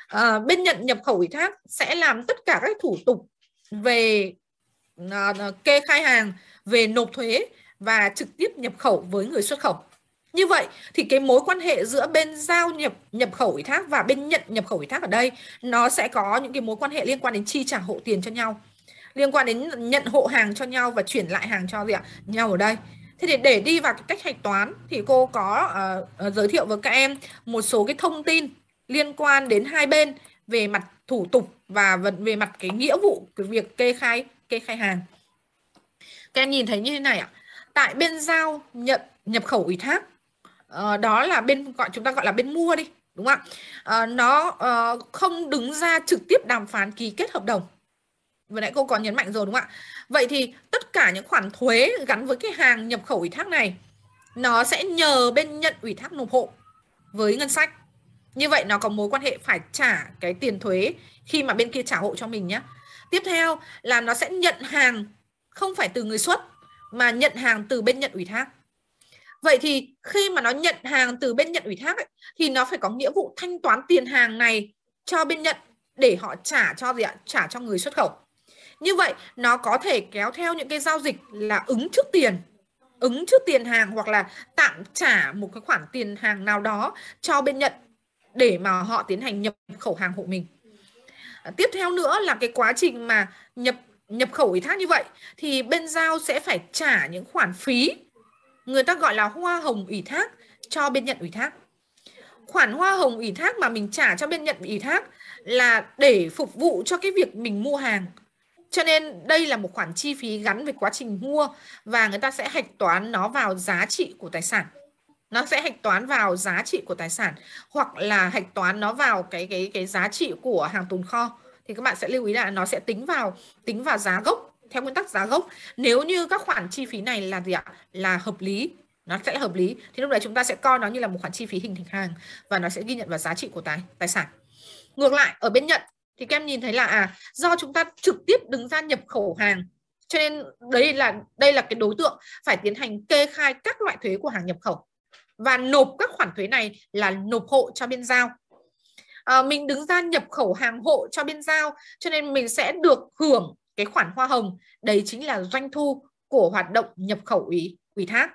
à, bên nhận nhập khẩu ủy thác sẽ làm tất cả các thủ tục về à, kê khai hàng về nộp thuế và trực tiếp nhập khẩu với người xuất khẩu như vậy thì cái mối quan hệ giữa bên giao nhập nhập khẩu ủy thác và bên nhận nhập khẩu ủy thác ở đây nó sẽ có những cái mối quan hệ liên quan đến chi trả hộ tiền cho nhau, liên quan đến nhận hộ hàng cho nhau và chuyển lại hàng cho gì ạ? nhau ở đây. Thế thì để đi vào cái cách hạch toán thì cô có uh, giới thiệu với các em một số cái thông tin liên quan đến hai bên về mặt thủ tục và về mặt cái nghĩa vụ cái việc kê khai kê khai hàng. Các em nhìn thấy như thế này ạ. Tại bên giao nhận nhập khẩu ủy thác Ờ, đó là bên gọi chúng ta gọi là bên mua đi đúng không ạ à, nó à, không đứng ra trực tiếp đàm phán ký kết hợp đồng vừa nãy cô có nhấn mạnh rồi đúng không ạ vậy thì tất cả những khoản thuế gắn với cái hàng nhập khẩu ủy thác này nó sẽ nhờ bên nhận ủy thác nộp hộ với ngân sách như vậy nó có mối quan hệ phải trả cái tiền thuế khi mà bên kia trả hộ cho mình nhé tiếp theo là nó sẽ nhận hàng không phải từ người xuất mà nhận hàng từ bên nhận ủy thác vậy thì khi mà nó nhận hàng từ bên nhận ủy thác ấy, thì nó phải có nghĩa vụ thanh toán tiền hàng này cho bên nhận để họ trả cho gì ạ trả cho người xuất khẩu như vậy nó có thể kéo theo những cái giao dịch là ứng trước tiền ứng trước tiền hàng hoặc là tạm trả một cái khoản tiền hàng nào đó cho bên nhận để mà họ tiến hành nhập khẩu hàng hộ mình tiếp theo nữa là cái quá trình mà nhập nhập khẩu ủy thác như vậy thì bên giao sẽ phải trả những khoản phí người ta gọi là hoa hồng ủy thác cho bên nhận ủy thác khoản hoa hồng ủy thác mà mình trả cho bên nhận ủy thác là để phục vụ cho cái việc mình mua hàng cho nên đây là một khoản chi phí gắn với quá trình mua và người ta sẽ hạch toán nó vào giá trị của tài sản nó sẽ hạch toán vào giá trị của tài sản hoặc là hạch toán nó vào cái cái cái giá trị của hàng tồn kho thì các bạn sẽ lưu ý là nó sẽ tính vào tính vào giá gốc theo nguyên tắc giá gốc nếu như các khoản chi phí này là gì ạ là hợp lý nó sẽ hợp lý thì lúc đấy chúng ta sẽ coi nó như là một khoản chi phí hình thành hàng và nó sẽ ghi nhận vào giá trị của tài tài sản ngược lại ở bên nhận thì các em nhìn thấy là à do chúng ta trực tiếp đứng ra nhập khẩu hàng cho nên đây là đây là cái đối tượng phải tiến hành kê khai các loại thuế của hàng nhập khẩu và nộp các khoản thuế này là nộp hộ cho bên giao à, mình đứng ra nhập khẩu hàng hộ cho bên giao cho nên mình sẽ được hưởng cái khoản hoa hồng đấy chính là doanh thu của hoạt động nhập khẩu ủy ủy thác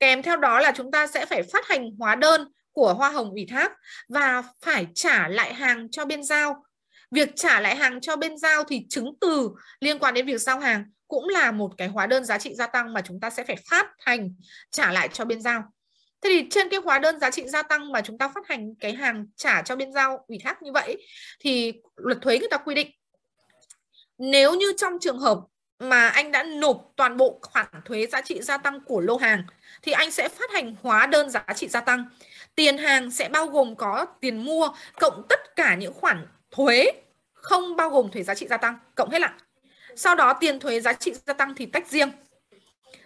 kèm theo đó là chúng ta sẽ phải phát hành hóa đơn của hoa hồng ủy thác và phải trả lại hàng cho bên giao việc trả lại hàng cho bên giao thì chứng từ liên quan đến việc giao hàng cũng là một cái hóa đơn giá trị gia tăng mà chúng ta sẽ phải phát hành trả lại cho bên giao Thế thì trên cái hóa đơn giá trị gia tăng mà chúng ta phát hành cái hàng trả cho bên giao ủy thác như vậy thì luật thuế người ta quy định nếu như trong trường hợp mà anh đã nộp toàn bộ khoản thuế giá trị gia tăng của lô hàng thì anh sẽ phát hành hóa đơn giá trị gia tăng. Tiền hàng sẽ bao gồm có tiền mua cộng tất cả những khoản thuế không bao gồm thuế giá trị gia tăng cộng hết lại. Sau đó tiền thuế giá trị gia tăng thì tách riêng.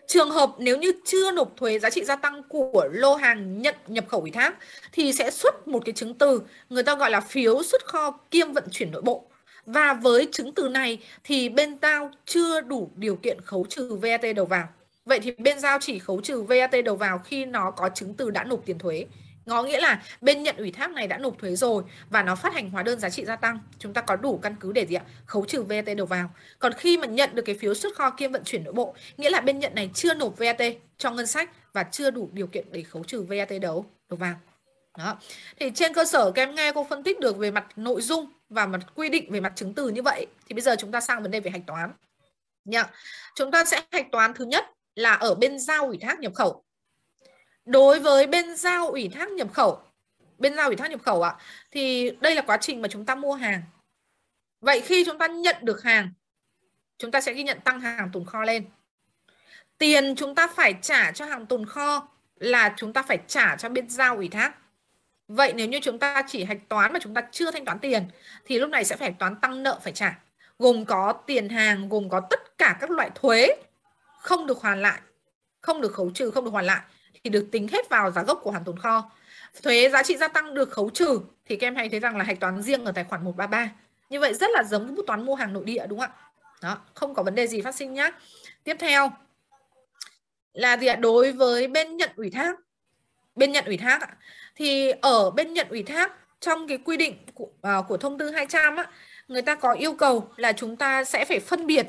Trường hợp nếu như chưa nộp thuế giá trị gia tăng của lô hàng nhận nhập khẩu ủy thác thì sẽ xuất một cái chứng từ người ta gọi là phiếu xuất kho kiêm vận chuyển nội bộ và với chứng từ này thì bên tao chưa đủ điều kiện khấu trừ VAT đầu vào. Vậy thì bên giao chỉ khấu trừ VAT đầu vào khi nó có chứng từ đã nộp tiền thuế. Ngó nghĩa là bên nhận ủy thác này đã nộp thuế rồi và nó phát hành hóa đơn giá trị gia tăng. Chúng ta có đủ căn cứ để gì ạ? Khấu trừ VAT đầu vào. Còn khi mà nhận được cái phiếu xuất kho kiêm vận chuyển nội bộ, nghĩa là bên nhận này chưa nộp VAT cho ngân sách và chưa đủ điều kiện để khấu trừ VAT đầu đầu vào. Đó. Thì trên cơ sở các em nghe cô phân tích được về mặt nội dung và mặt quy định về mặt chứng từ như vậy thì bây giờ chúng ta sang vấn đề về hạch toán. Nhá. Chúng ta sẽ hạch toán thứ nhất là ở bên giao ủy thác nhập khẩu. Đối với bên giao ủy thác nhập khẩu, bên giao ủy thác nhập khẩu ạ, thì đây là quá trình mà chúng ta mua hàng. Vậy khi chúng ta nhận được hàng, chúng ta sẽ ghi nhận tăng hàng tồn kho lên. Tiền chúng ta phải trả cho hàng tồn kho là chúng ta phải trả cho bên giao ủy thác Vậy nếu như chúng ta chỉ hạch toán mà chúng ta chưa thanh toán tiền thì lúc này sẽ phải toán tăng nợ phải trả, gồm có tiền hàng, gồm có tất cả các loại thuế không được hoàn lại, không được khấu trừ, không được hoàn lại thì được tính hết vào giá gốc của hàng tồn kho. Thuế giá trị gia tăng được khấu trừ thì các em hay thấy rằng là hạch toán riêng ở tài khoản 133. Như vậy rất là giống với toán mua hàng nội địa đúng không ạ? Đó, không có vấn đề gì phát sinh nhá. Tiếp theo là gì ạ? Đối với bên nhận ủy thác. Bên nhận ủy thác ạ thì ở bên nhận ủy thác trong cái quy định của, uh, của thông tư 200 á, người ta có yêu cầu là chúng ta sẽ phải phân biệt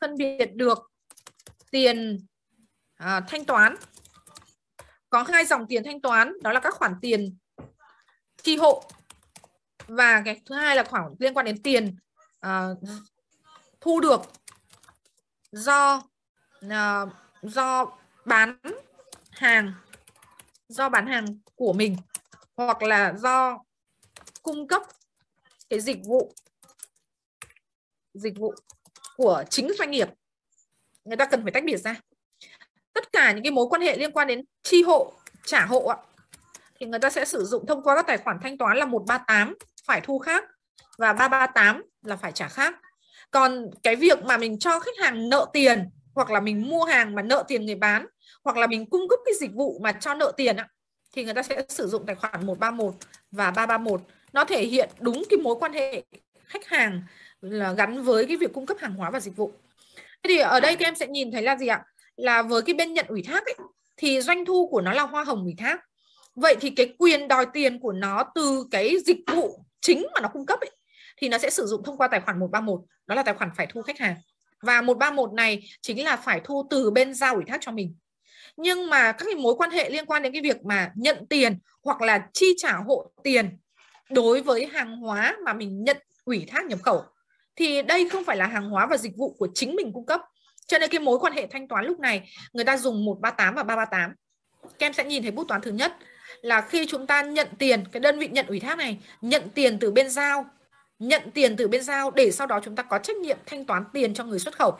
phân biệt được tiền à, thanh toán có hai dòng tiền thanh toán đó là các khoản tiền chi hộ và cái thứ hai là khoản liên quan đến tiền à, thu được do à, do bán hàng do bán hàng của mình hoặc là do cung cấp cái dịch vụ dịch vụ của chính doanh nghiệp người ta cần phải tách biệt ra tất cả những cái mối quan hệ liên quan đến chi hộ trả hộ ạ thì người ta sẽ sử dụng thông qua các tài khoản thanh toán là 138 phải thu khác và 338 là phải trả khác. Còn cái việc mà mình cho khách hàng nợ tiền hoặc là mình mua hàng mà nợ tiền người bán hoặc là mình cung cấp cái dịch vụ mà cho nợ tiền thì người ta sẽ sử dụng tài khoản 131 và 331 nó thể hiện đúng cái mối quan hệ khách hàng là gắn với cái việc cung cấp hàng hóa và dịch vụ thế thì ở đây các em sẽ nhìn thấy là gì ạ là với cái bên nhận ủy thác ấy, thì doanh thu của nó là hoa hồng ủy thác vậy thì cái quyền đòi tiền của nó từ cái dịch vụ chính mà nó cung cấp ấy, thì nó sẽ sử dụng thông qua tài khoản 131 đó là tài khoản phải thu khách hàng và 131 này chính là phải thu từ bên giao ủy thác cho mình nhưng mà các cái mối quan hệ liên quan đến cái việc mà nhận tiền hoặc là chi trả hộ tiền đối với hàng hóa mà mình nhận ủy thác nhập khẩu thì đây không phải là hàng hóa và dịch vụ của chính mình cung cấp cho nên cái mối quan hệ thanh toán lúc này người ta dùng 138 và 338 các em sẽ nhìn thấy bút toán thứ nhất là khi chúng ta nhận tiền cái đơn vị nhận ủy thác này nhận tiền từ bên giao nhận tiền từ bên giao để sau đó chúng ta có trách nhiệm thanh toán tiền cho người xuất khẩu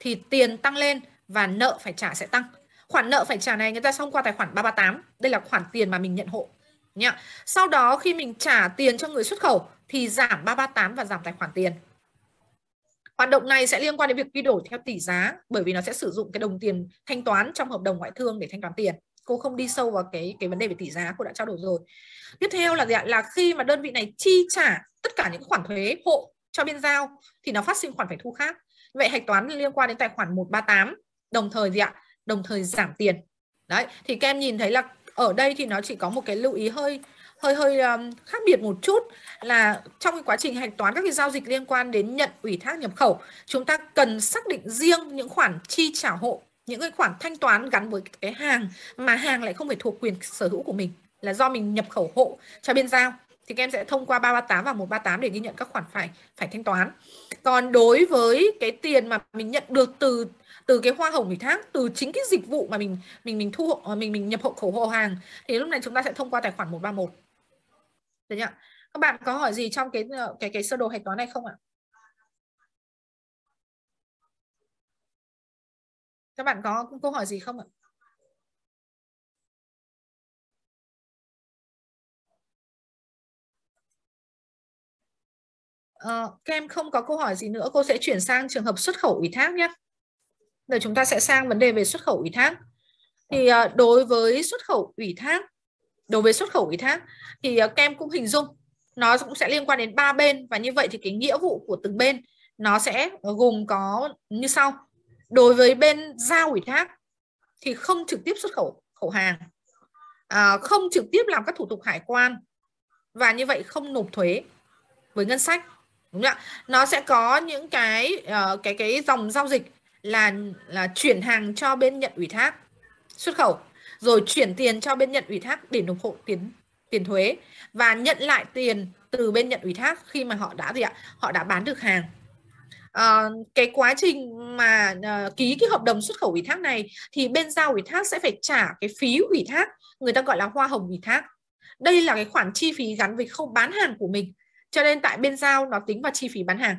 thì tiền tăng lên và nợ phải trả sẽ tăng khoản nợ phải trả này người ta xong qua tài khoản 338 đây là khoản tiền mà mình nhận hộ nhá sau đó khi mình trả tiền cho người xuất khẩu thì giảm 338 và giảm tài khoản tiền hoạt động này sẽ liên quan đến việc quy đổi theo tỷ giá bởi vì nó sẽ sử dụng cái đồng tiền thanh toán trong hợp đồng ngoại thương để thanh toán tiền cô không đi sâu vào cái cái vấn đề về tỷ giá cô đã trao đổi rồi tiếp theo là gì ạ là khi mà đơn vị này chi trả tất cả những khoản thuế hộ cho bên giao thì nó phát sinh khoản phải thu khác vậy hạch toán liên quan đến tài khoản 138 đồng thời gì ạ đồng thời giảm tiền đấy thì kem nhìn thấy là ở đây thì nó chỉ có một cái lưu ý hơi hơi hơi um, khác biệt một chút là trong cái quá trình hạch toán các cái giao dịch liên quan đến nhận ủy thác nhập khẩu chúng ta cần xác định riêng những khoản chi trả hộ những cái khoản thanh toán gắn với cái hàng mà hàng lại không phải thuộc quyền sở hữu của mình là do mình nhập khẩu hộ cho bên giao thì các em sẽ thông qua 338 và 138 để ghi nhận các khoản phải phải thanh toán. Còn đối với cái tiền mà mình nhận được từ từ cái hoa hồng ủy thác từ chính cái dịch vụ mà mình mình mình thu hộ ờ, mình mình nhập hộ khẩu hộ hàng thì lúc này chúng ta sẽ thông qua tài khoản 131 được chưa các bạn có hỏi gì trong cái ờ, cái cái sơ đồ hạch toán này không ạ các bạn có câu hỏi gì không ạ Uh, các em không có câu hỏi gì nữa, cô sẽ chuyển sang trường hợp xuất khẩu ủy thác nhé. Rồi chúng ta sẽ sang vấn đề về xuất khẩu ủy thác. Thì dạ. ờ, đối với xuất khẩu ủy thác, đối với xuất khẩu ủy thác thì ờ, kem cũng hình dung nó cũng sẽ liên quan đến ba bên và như vậy thì cái nghĩa vụ của từng bên nó sẽ gồm có như sau. Đối với bên giao ủy thác thì không trực tiếp xuất khẩu khẩu hàng, à, không trực tiếp làm các thủ tục hải quan và như vậy không nộp thuế với ngân sách đúng không ạ nó sẽ có những cái ờ, cái cái dòng giao dịch là là chuyển hàng cho bên nhận ủy thác xuất khẩu rồi chuyển tiền cho bên nhận ủy thác để nộp hộ tiền tiền thuế và nhận lại tiền từ bên nhận ủy thác khi mà họ đã gì ạ họ đã bán được hàng à, cái quá trình mà à, ký cái hợp đồng xuất khẩu ủy thác này thì bên giao ủy thác sẽ phải trả cái phí ủy thác người ta gọi là hoa hồng ủy thác đây là cái khoản chi phí gắn với không bán hàng của mình cho nên tại bên giao nó tính vào chi phí bán hàng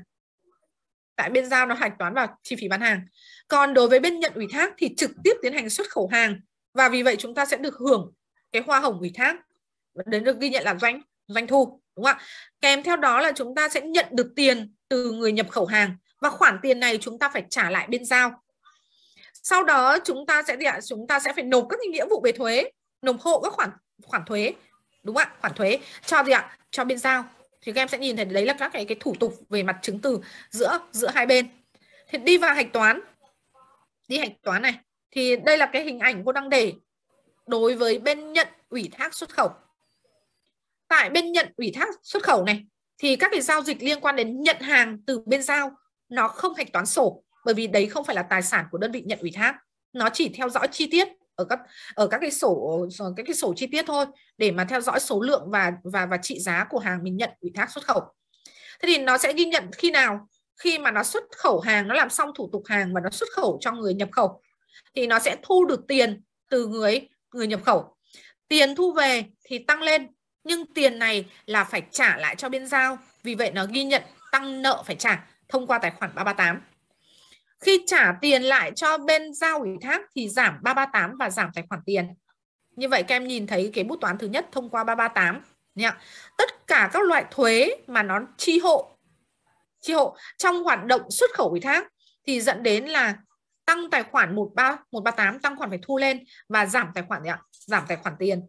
tại bên giao nó hạch toán vào chi phí bán hàng còn đối với bên nhận ủy thác thì trực tiếp tiến hành xuất khẩu hàng và vì vậy chúng ta sẽ được hưởng cái hoa hồng ủy thác đến được ghi nhận là doanh doanh thu đúng không ạ kèm theo đó là chúng ta sẽ nhận được tiền từ người nhập khẩu hàng và khoản tiền này chúng ta phải trả lại bên giao sau đó chúng ta sẽ gì ạ chúng ta sẽ phải nộp các nghĩa vụ về thuế nộp hộ các khoản khoản thuế đúng không ạ khoản thuế cho gì ạ cho bên giao thì các em sẽ nhìn thấy đấy là các cái cái thủ tục về mặt chứng từ giữa giữa hai bên thì đi vào hạch toán đi hạch toán này thì đây là cái hình ảnh cô đang để đối với bên nhận ủy thác xuất khẩu tại bên nhận ủy thác xuất khẩu này thì các cái giao dịch liên quan đến nhận hàng từ bên giao nó không hạch toán sổ bởi vì đấy không phải là tài sản của đơn vị nhận ủy thác nó chỉ theo dõi chi tiết ở các ở các cái sổ ờ, các cái sổ chi tiết thôi để mà theo dõi số lượng và và và trị giá của hàng mình nhận ủy thác xuất khẩu. Thế thì nó sẽ ghi nhận khi nào? Khi mà nó xuất khẩu hàng, nó làm xong thủ tục hàng và nó xuất khẩu cho người nhập khẩu thì nó sẽ thu được tiền từ người người nhập khẩu. Tiền thu về thì tăng lên nhưng tiền này là phải trả lại cho bên giao. Vì vậy nó ghi nhận tăng nợ phải trả thông qua tài khoản 338. Khi trả tiền lại cho bên giao ủy thác thì giảm 338 và giảm tài khoản tiền. Như vậy các em nhìn thấy cái bút toán thứ nhất thông qua 338. Nhá. Tất cả các loại thuế mà nó chi hộ chi hộ trong hoạt động xuất khẩu ủy thác thì dẫn đến là tăng tài khoản 13 138 tăng khoản phải thu lên và giảm tài khoản ạ? Giảm tài khoản tiền.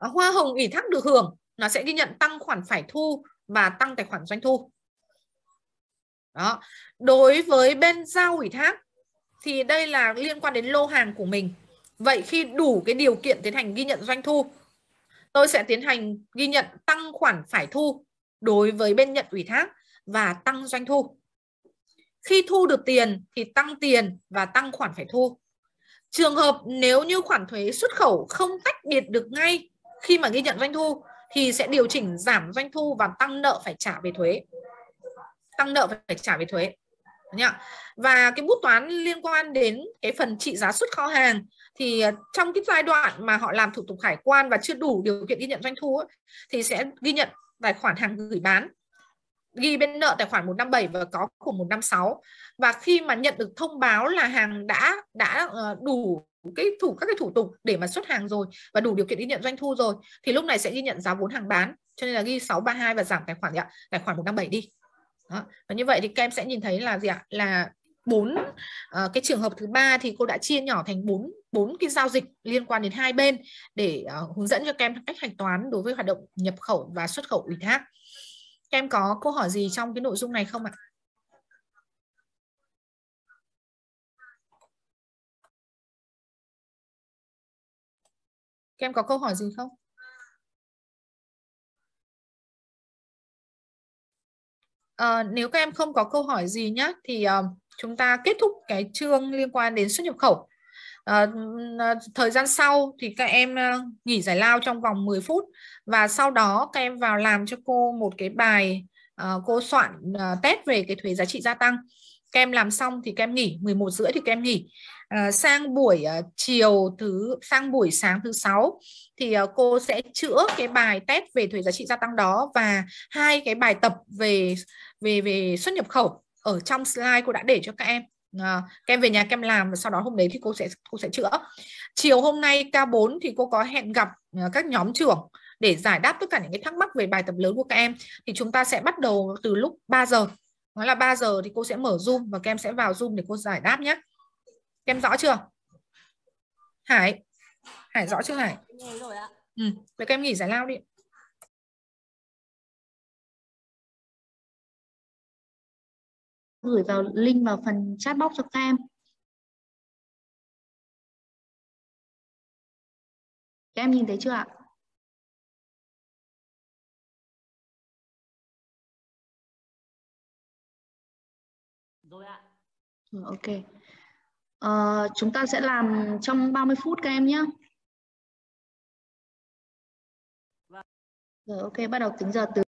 Hoa hồng ủy thác được hưởng nó sẽ ghi nhận tăng khoản phải thu và tăng tài khoản doanh thu đó đối với bên giao ủy thác thì đây là liên quan đến lô hàng của mình vậy khi đủ cái điều kiện tiến hành ghi nhận doanh thu tôi sẽ tiến hành ghi nhận tăng khoản phải thu đối với bên nhận ủy thác và tăng doanh thu khi thu được tiền thì tăng tiền và tăng khoản phải thu trường hợp nếu như khoản thuế xuất khẩu không tách biệt được ngay khi mà ghi nhận doanh thu thì sẽ điều chỉnh giảm doanh thu và tăng nợ phải trả về thuế tăng nợ phải trả về thuế nhá và cái bút toán liên quan đến cái phần trị giá xuất kho hàng thì à, trong cái giai đoạn mà họ làm thủ tục hải quan và chưa đủ điều kiện ghi nhận doanh thu thì sẽ ghi nhận tài khoản hàng gửi bán ghi bên nợ tài khoản 157 và có của 156 và khi mà nhận được thông báo là hàng đã đã ờ, đủ cái thủ các cái thủ tục để mà xuất hàng rồi và đủ điều kiện ghi nhận doanh thu rồi thì lúc này sẽ ghi nhận giá vốn hàng bán cho nên là ghi 632 và giảm tài khoản ạ tài khoản 157 đi đó. Và như vậy thì các em sẽ nhìn thấy là gì ạ? Là bốn uh, cái trường hợp thứ ba thì cô đã chia nhỏ thành bốn bốn cái giao dịch liên quan đến hai bên để uh, hướng dẫn cho các em cách hạch toán đối với hoạt động nhập khẩu và xuất khẩu ủy thác. Các em có câu hỏi gì trong cái nội dung này không ạ? Các em có câu hỏi gì không? à, nếu các em không có câu hỏi gì nhé thì uh, chúng ta kết thúc cái chương liên quan đến xuất nhập khẩu À, thời gian sau thì các em nghỉ giải lao trong vòng 10 phút và sau đó các em vào làm cho cô một cái bài uh, cô soạn uh, test về cái thuế giá trị gia tăng. Các em làm xong thì các em nghỉ 11 rưỡi thì các em nghỉ. À, sang buổi uh, chiều thứ sang buổi sáng thứ sáu thì uh, cô sẽ chữa cái bài test về thuế giá trị gia tăng đó và hai cái bài tập về về về xuất nhập khẩu ở trong slide cô đã để cho các em à, các em về nhà các em làm và sau đó hôm đấy thì cô sẽ cô sẽ chữa chiều hôm nay K4 thì cô có hẹn gặp à, các nhóm trưởng để giải đáp tất cả những cái thắc mắc về bài tập lớn của các em thì chúng ta sẽ bắt đầu từ lúc 3 giờ nói là 3 giờ thì cô sẽ mở zoom và các em sẽ vào zoom để cô giải đáp nhé các em rõ chưa Hải Hải rõ chưa Hải ừ. vậy các em nghỉ giải lao đi gửi vào link vào phần chat box cho các em các em nhìn thấy chưa ạ rồi ạ ừ, ok à, chúng ta sẽ làm trong 30 phút các em nhé vâng. rồi ok bắt đầu tính giờ từ